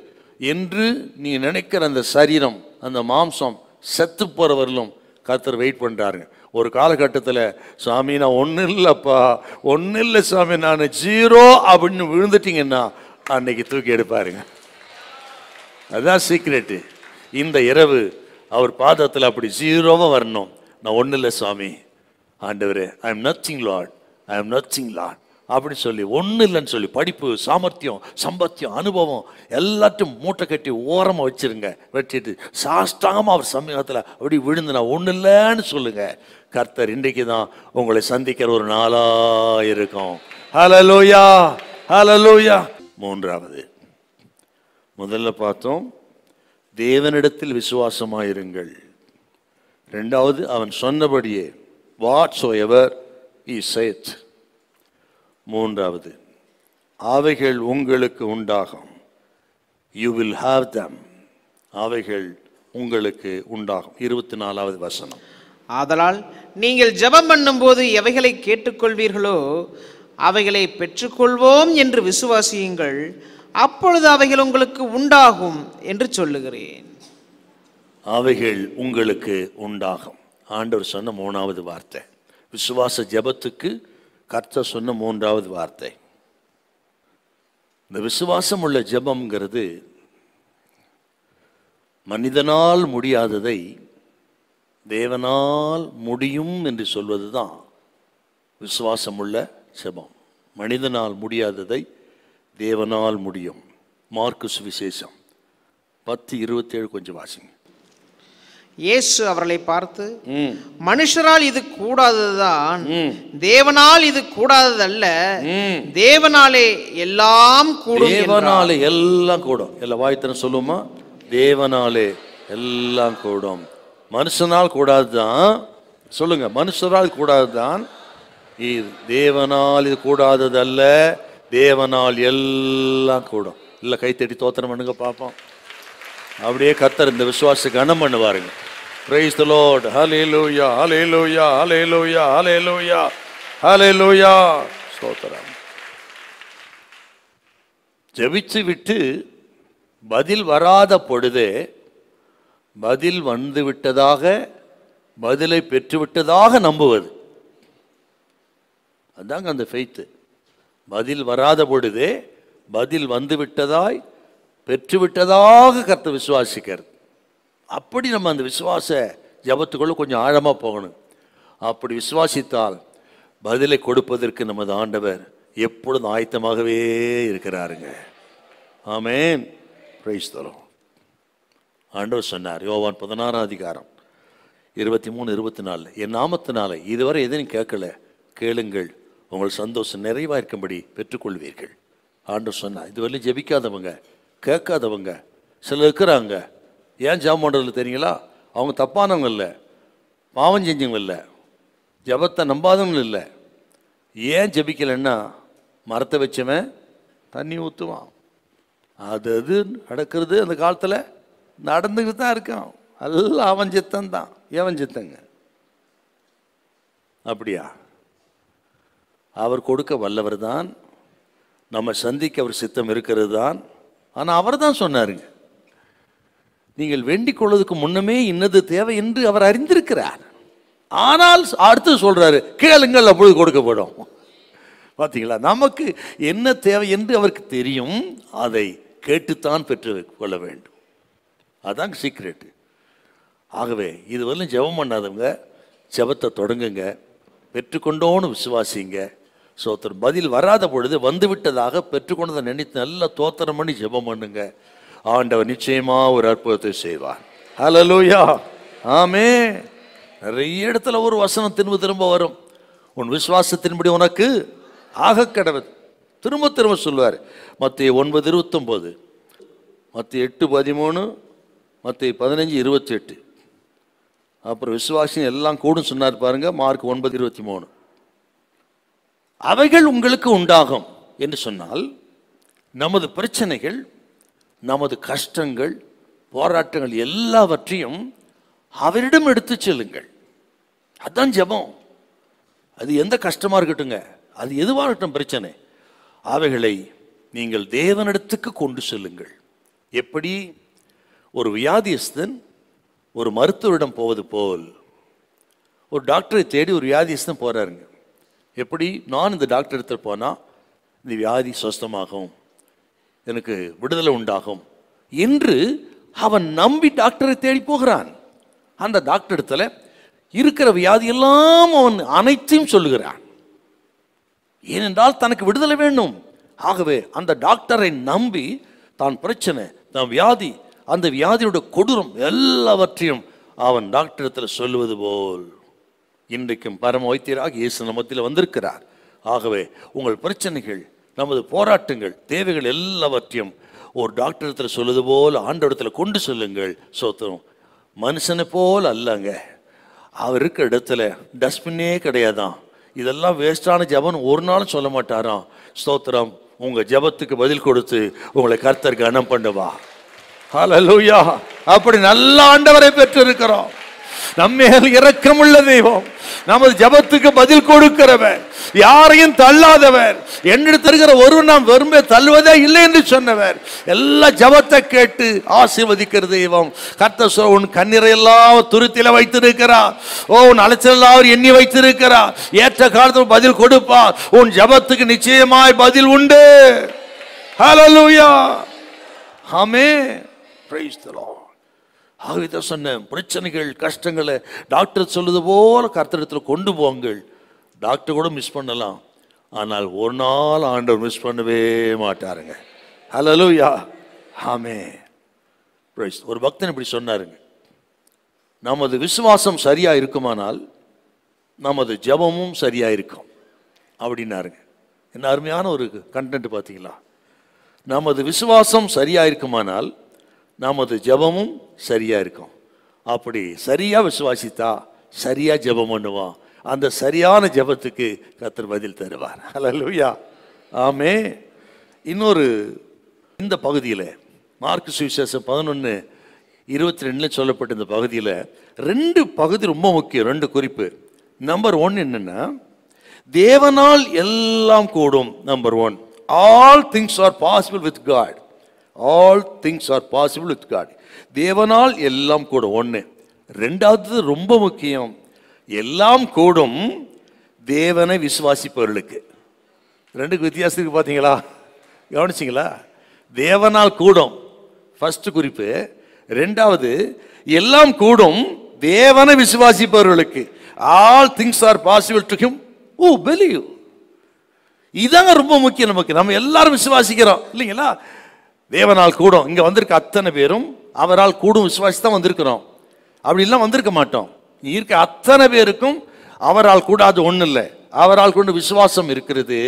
Speaker 1: என்று நீ நினைக்கிற அந்த சரீரம் அந்த மாம்சம் செத்து போகிறவர்களும் கர்த்தர் வெயிட் பண்ணுறாருங்க ஒரு காலகட்டத்தில் சாமி நான் ஒன்றும் இல்லைப்பா ஒன்றும் இல்லை சாமி நான் ஜீரோ அப்படின்னு விழுந்துட்டீங்கன்னா அன்னைக்கு தூக்கி எடுப்பாருங்க அதுதான் சீக்ரெட்டு இந்த இரவு அவர் பாதத்தில் அப்படி ஜீரோவாக வரணும் நான் ஒன்றும் இல்லை சாமி ஆண்டவர் I am nothing lord I am nothing lord அப்படின்னு சொல்லி ஒன்றும் இல்லைன்னு சொல்லி படிப்பு சாமர்த்தியம் சம்பத்தியம் அனுபவம் எல்லாத்தையும் மூட்டை கட்டி ஓரமாக வச்சுருங்க வச்சுட்டு சாஷ்டாகமாக அவர் சமீபத்தில் அப்படி விழுந்துனா ஒன்றும் இல்லைன்னு சொல்லுங்கள் கர்த்தர் இன்றைக்கு தான் உங்களை சந்திக்கிற ஒரு நாளாக இருக்கும் ஹலலோயா ஹலலோயா மூன்றாவது முதல்ல பார்த்தோம் தேவனிடத்தில் விசுவாசமாக இருங்கள் ரெண்டாவது அவன் சொன்னபடியே வாட்ஸ் ஓ எவர் இ சேத் மூன்றாவது அவைகள் உங்களுக்கு உண்டாகும் யூ வில் ஹாவ் தம் அவைகள் உங்களுக்கு உண்டாகும் இருபத்தி
Speaker 2: நாலாவது வசனம் ஆதலால் நீங்கள் ஜபம் பண்ணும்போது எவைகளை கேட்டுக்கொள்வீர்களோ அவைகளை பெற்றுக்கொள்வோம் என்று விசுவாசியுங்கள் அப்பொழுது அவைகள் உங்களுக்கு உண்டாகும் என்று சொல்லுகிறேன்
Speaker 1: அவைகள் உங்களுக்கு உண்டாகும் ஆண்டவர் சொன்ன மூணாவது வார்த்தை விசுவாச ஜபத்துக்கு கர்த்த சொன்ன மூன்றாவது வார்த்தை இந்த விசுவாசம் உள்ள ஜபம்ங்கிறது மனிதனால் முடியாததை தேவனால் முடியும் என்று சொல்வது தான் விசுவாசமுள்ள ஜபம் மனிதனால் முடியாததை தேவனால் முடியும் மார்க்கு சுவிசேஷம் பத்து இருபத்தேழு கொஞ்சம் வாசிங்க
Speaker 2: இயேசு அவர்களை பார்த்து மனுஷரால் இது கூடாததுதான் தேவனால் இது கூடாதது அல்ல தேவனாலே எல்லாம் கூடும் தேவனாலே
Speaker 1: எல்லாம் கூடும் எல்லா வாய்த்தன சொல்லுமா தேவனாலே எல்லாம் கூடும் மனுஷனால் கூடாதுதான் சொல்லுங்க மனுஷரால் கூடாதுதான் இது தேவனால் இது கூடாதது அல்ல தேவனால் எல்லாம் கூடும் இல்லை கைத்தடி தோத்திரம் பண்ணுங்க பார்ப்போம் அப்படியே கத்தர் இந்த விசுவாச கனம் பண்ணுவாருங்க பிரைஸ் த லோட் ஹலே லூயா ஹலே லூயா ஹலே லூயா ஹலே லூயா ஹலே லூயா ஜெபிச்சு விட்டு பதில் வராத பொழுதே பதில் வந்து விட்டதாக பதிலை பெற்றுவிட்டதாக நம்புவது அதாங்க அந்த ஃபெய்த்து பதில் வராத பொழுதே பதில் வந்து விட்டதாய் பெற்றுவிட்டதாக கருத்தை விசுவாசிக்கிறது அப்படி நம்ம அந்த விசுவாச ஜபத்துக்குள்ளே கொஞ்சம் ஆழமாக போகணும் அப்படி விசுவாசித்தால் பதிலை கொடுப்பதற்கு நமது ஆண்டவர் எப்பொழுதும் ஆயத்தமாகவே இருக்கிறாருங்க ஆமேன் பிரைஸ் தரும் ஆண்டவர் சொன்னார் யோவான் பதினாறாம் அதிகாரம் இருபத்தி மூணு இருபத்தி நாலு என் நாமத்தினால இதுவரை எதையும் கேட்கல கேளுங்கள் உங்கள் சந்தோஷம் நிறைவாக இருக்கும்படி பெற்றுக்கொள்வீர்கள் ஆண்டவர் சொன்னார் இதுவரையும் ஜெபிக்காதவங்க கேட்காதவங்க சிலர் இருக்கிறாங்க ஏன் ஜபம் பண்ணுறதில்ல தெரியுங்களா அவங்க தப்பானவங்க இல்லை பாவம் செஞ்சவங்க இல்லை ஜபத்தை நம்பாதவங்க இல்லை ஏன் ஜபிக்கலைன்னா மரத்தை வச்சவன் தண்ணி ஊற்றுவான் அது அது நடக்கிறது அந்த காலத்தில் நடந்துக்கிட்டு தான் இருக்கான் எல்லாம் அவன் சித்தம் தான் ஏவன் சித்தங்க அப்படியா அவர் கொடுக்க வல்லவர் தான் நம்ம சந்திக்க அவர் சித்தம் இருக்கிறது தான் ஆனால் அவர் தான் சொன்னாருங்க நீங்கள் வேண்டிக் கொள்வதற்கு முன்னமே இன்னது தேவை என்று அவர் அறிந்திருக்கிறார் ஆனால் அடுத்து சொல்கிறாரு கேளுங்கள் அப்பொழுது கொடுக்கப்படும் பார்த்தீங்களா நமக்கு என்ன தேவை என்று அவருக்கு தெரியும் அதை கேட்டுத்தான் பெற்று கொள்ள வேண்டும் அதுதான் சீக்ரெட்டு ஆகவே இதுவரையிலும் ஜெபம் பண்ணாதவங்க ஜெபத்தை தொடங்குங்க பெற்றுக்கொண்டோன்னு விசுவாசிங்க சோத்திரம் பதில் வராத பொழுது வந்துவிட்டதாக பெற்றுக்கொண்டதை நினைத்து நல்ல தோத்திரம் பண்ணி ஜெபம் பண்ணுங்க ஆண்டவர் நிச்சயமா ஒரு அற்புதத்தை செய்வார் ஹலலூயா ஆமே நிறைய இடத்துல ஒரு வசனம் திரும்ப திரும்ப வரும் உன் விசுவாசத்தின்படி உனக்கு ஆக கடவுள் திரும்ப திரும்ப சொல்லுவார் மத்திய ஒன்பது இருபத்தொம்போது மத்திய எட்டு பதிமூணு மத்திய பதினஞ்சு இருபத்தி எட்டு அப்புறம் விசுவாசம் எல்லாம் கூடும் சொன்னார் பாருங்கள் மார்க் ஒன்பது இருபத்தி மூணு அவைகள் உங்களுக்கு உண்டாகும் என்று சொன்னால் நமது பிரச்சனைகள் நமது கஷ்டங்கள் போராட்டங்கள் எல்லாவற்றையும் அவரிடம் எடுத்து செல்லுங்கள் அதுதான் ஜபம் அது எந்த கஷ்டமாக இருக்கட்டுங்க அது எதுவாக இருக்கட்டும் பிரச்சனை அவைகளை நீங்கள் தேவனிடத்துக்கு கொண்டு செல்லுங்கள் எப்படி ஒரு வியாதியஸ்தன் ஒரு மருத்துவரிடம் போவது போல் ஒரு டாக்டரை தேடி ஒரு வியாதியஸ்தன் போகிறாருங்க எப்படி நான் இந்த டாக்டர் எடுத்து போனால் இந்த வியாதி சுவஸ்தமாகும் எனக்கு விடுதலை உண்டாகும் என்று அவன் நம்பி டாக்டரை தேடி போகிறான் அந்த டாக்டர் இடத்துல இருக்கிற வியாதியெல்லாம் அவன் அனைத்தையும் சொல்லுகிறான் ஏனென்றால் தனக்கு விடுதலை வேண்டும் ஆகவே அந்த டாக்டரை நம்பி தான் பிரச்சனை தான் வியாதி அந்த வியாதியோட கொடூரம் எல்லாவற்றையும் அவன் டாக்டர் இடத்துல சொல்லுவது போல் இன்றைக்கும் பரம வைத்தியராக இயேசு நமத்தில் வந்திருக்கிறார் ஆகவே உங்கள் பிரச்சனைகள் நமது போராட்டங்கள் தேவைகள் எல்லாவற்றையும் ஒரு டாக்டர் இடத்துல சொல்லுது போல் ஆண்ட இடத்துல கொண்டு சொல்லுங்கள் சோத்திரம் மனுஷனை போல் அல்லங்க அவர் இருக்கிற இடத்துல டஸ்ட்பின்னே கிடையாதான் இதெல்லாம் வேஸ்டான ஜபம் ஒரு நாளும் சொல்ல மாட்டாராம் ஸ்தோத்திரம் உங்கள் ஜபத்துக்கு பதில் கொடுத்து உங்களை கர்த்தர் கனம் பண்ணுவா ஹலோ அப்படி நல்ல ஆண்டவரை பெற்று இருக்கிறோம் நம்மேல் உள்ள தெய்வம் நமது ஜபத்துக்கு பதில் கொடுக்கிறவர் யாரையும் தள்ளாதவர் என்று தருகிற ஒருவர் நாம் வெறுமே தள்ளுவதே இல்லை என்று சொன்னவர் எல்லா ஜபத்தை கேட்டு ஆசீர்வதிக்கிற தெய்வம் கர்த்த சோ உன் எல்லாம் துருத்தில வைத்திருக்கிறார் ஓ உன் அலைச்சல் அவர் எண்ணி வைத்திருக்கிறார் ஏற்ற காலத்தில் பதில் கொடுப்பார் உன் ஜபத்துக்கு நிச்சயமாய் பதில் உண்டு லூயா ஹமே பிரைஸ் தலோ தான் சொன்னேன் பிரச்சனைகள் கஷ்டங்களை டாக்டர் சொல்லுது போல் கர்த்தடத்தில் கொண்டு போங்கள் டாக்டர் கூட மிஸ் பண்ணலாம் ஆனால் ஒரு நாள் ஆண்டவர் மிஸ் பண்ணவே மாட்டாருங்க ஹலோ யா ஆமே ஒரு பக்தன் இப்படி சொன்னாருங்க நமது விசுவாசம் சரியாக இருக்குமானால் நமது ஜபமும் சரியாக இருக்கும் அப்படின்னாருங்க என்ன அருமையான ஒரு கண்டென்ட் பார்த்தீங்களா நமது விசுவாசம் சரியாக இருக்குமானால் நமது ஜபமும் சரியாக இருக்கும் அப்படி சரியாக விசுவாசித்தா சரியாக ஜபம் பண்ணுவோம் அந்த சரியான ஜபத்துக்கு கத்தர் பதில் தருவார் ஹலலூயா ஆமே இன்னொரு இந்த பகுதியில் மார்க் சுவிசேஷம் பதினொன்று இருபத்தி ரெண்டில் சொல்லப்பட்ட இந்த பகுதியில் ரெண்டு பகுதி ரொம்ப முக்கியம் ரெண்டு குறிப்பு நம்பர் ஒன் என்னென்னா தேவனால் எல்லாம் கூடும் number one all things are possible with God all things are possible with God தேவனால் எல்லாம் கூடும் ஒன்று ரெண்டாவது ரொம்ப முக்கியம் எல்லாம் கூடும் தேவனை விசுவாசிப்பவர்களுக்கு ரெண்டுக்கு வித்தியாசத்துக்கு பார்த்தீங்களா கவனிச்சிங்களா தேவனால் கூடும் ஃபஸ்ட்டு குறிப்பு ரெண்டாவது எல்லாம் கூடும் தேவனை விசுவாசிப்பவர்களுக்கு all things are possible to him oh believe இதாங்க ரொம்ப முக்கியம் நமக்கு நம்ம எல்லாரும் விசுவாசிக்கிறோம் இல்லைங்களா தேவனால் கூடும் இங்கே வந்திருக்க அத்தனை பேரும் அவரால் கூடும் விசுவாசி தான் வந்திருக்கிறோம் அப்படிலாம் வந்திருக்க மாட்டோம் இருக்க அத்தனை பேருக்கும் அவரால் கூடாது ஒன்றும் இல்லை அவரால் கொண்டு விசுவாசம் இருக்கிறது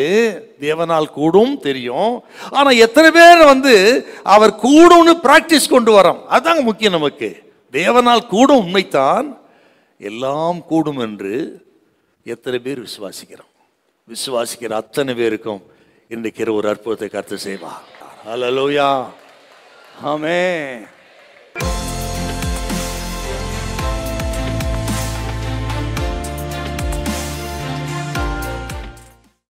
Speaker 1: தேவனால் கூடும் தெரியும் ஆனால் எத்தனை பேர் வந்து அவர் கூடும்னு ப்ராக்டிஸ் கொண்டு வரோம் அதுதாங்க முக்கியம் நமக்கு தேவனால் கூடும் உண்மைத்தான் எல்லாம் கூடும் என்று எத்தனை பேர் விசுவாசிக்கிறோம் விசுவாசிக்கிற அத்தனை பேருக்கும் இன்றைக்கு ஒரு அற்புதத்தை கருத்து செய்வார் Hallelujah. Amen.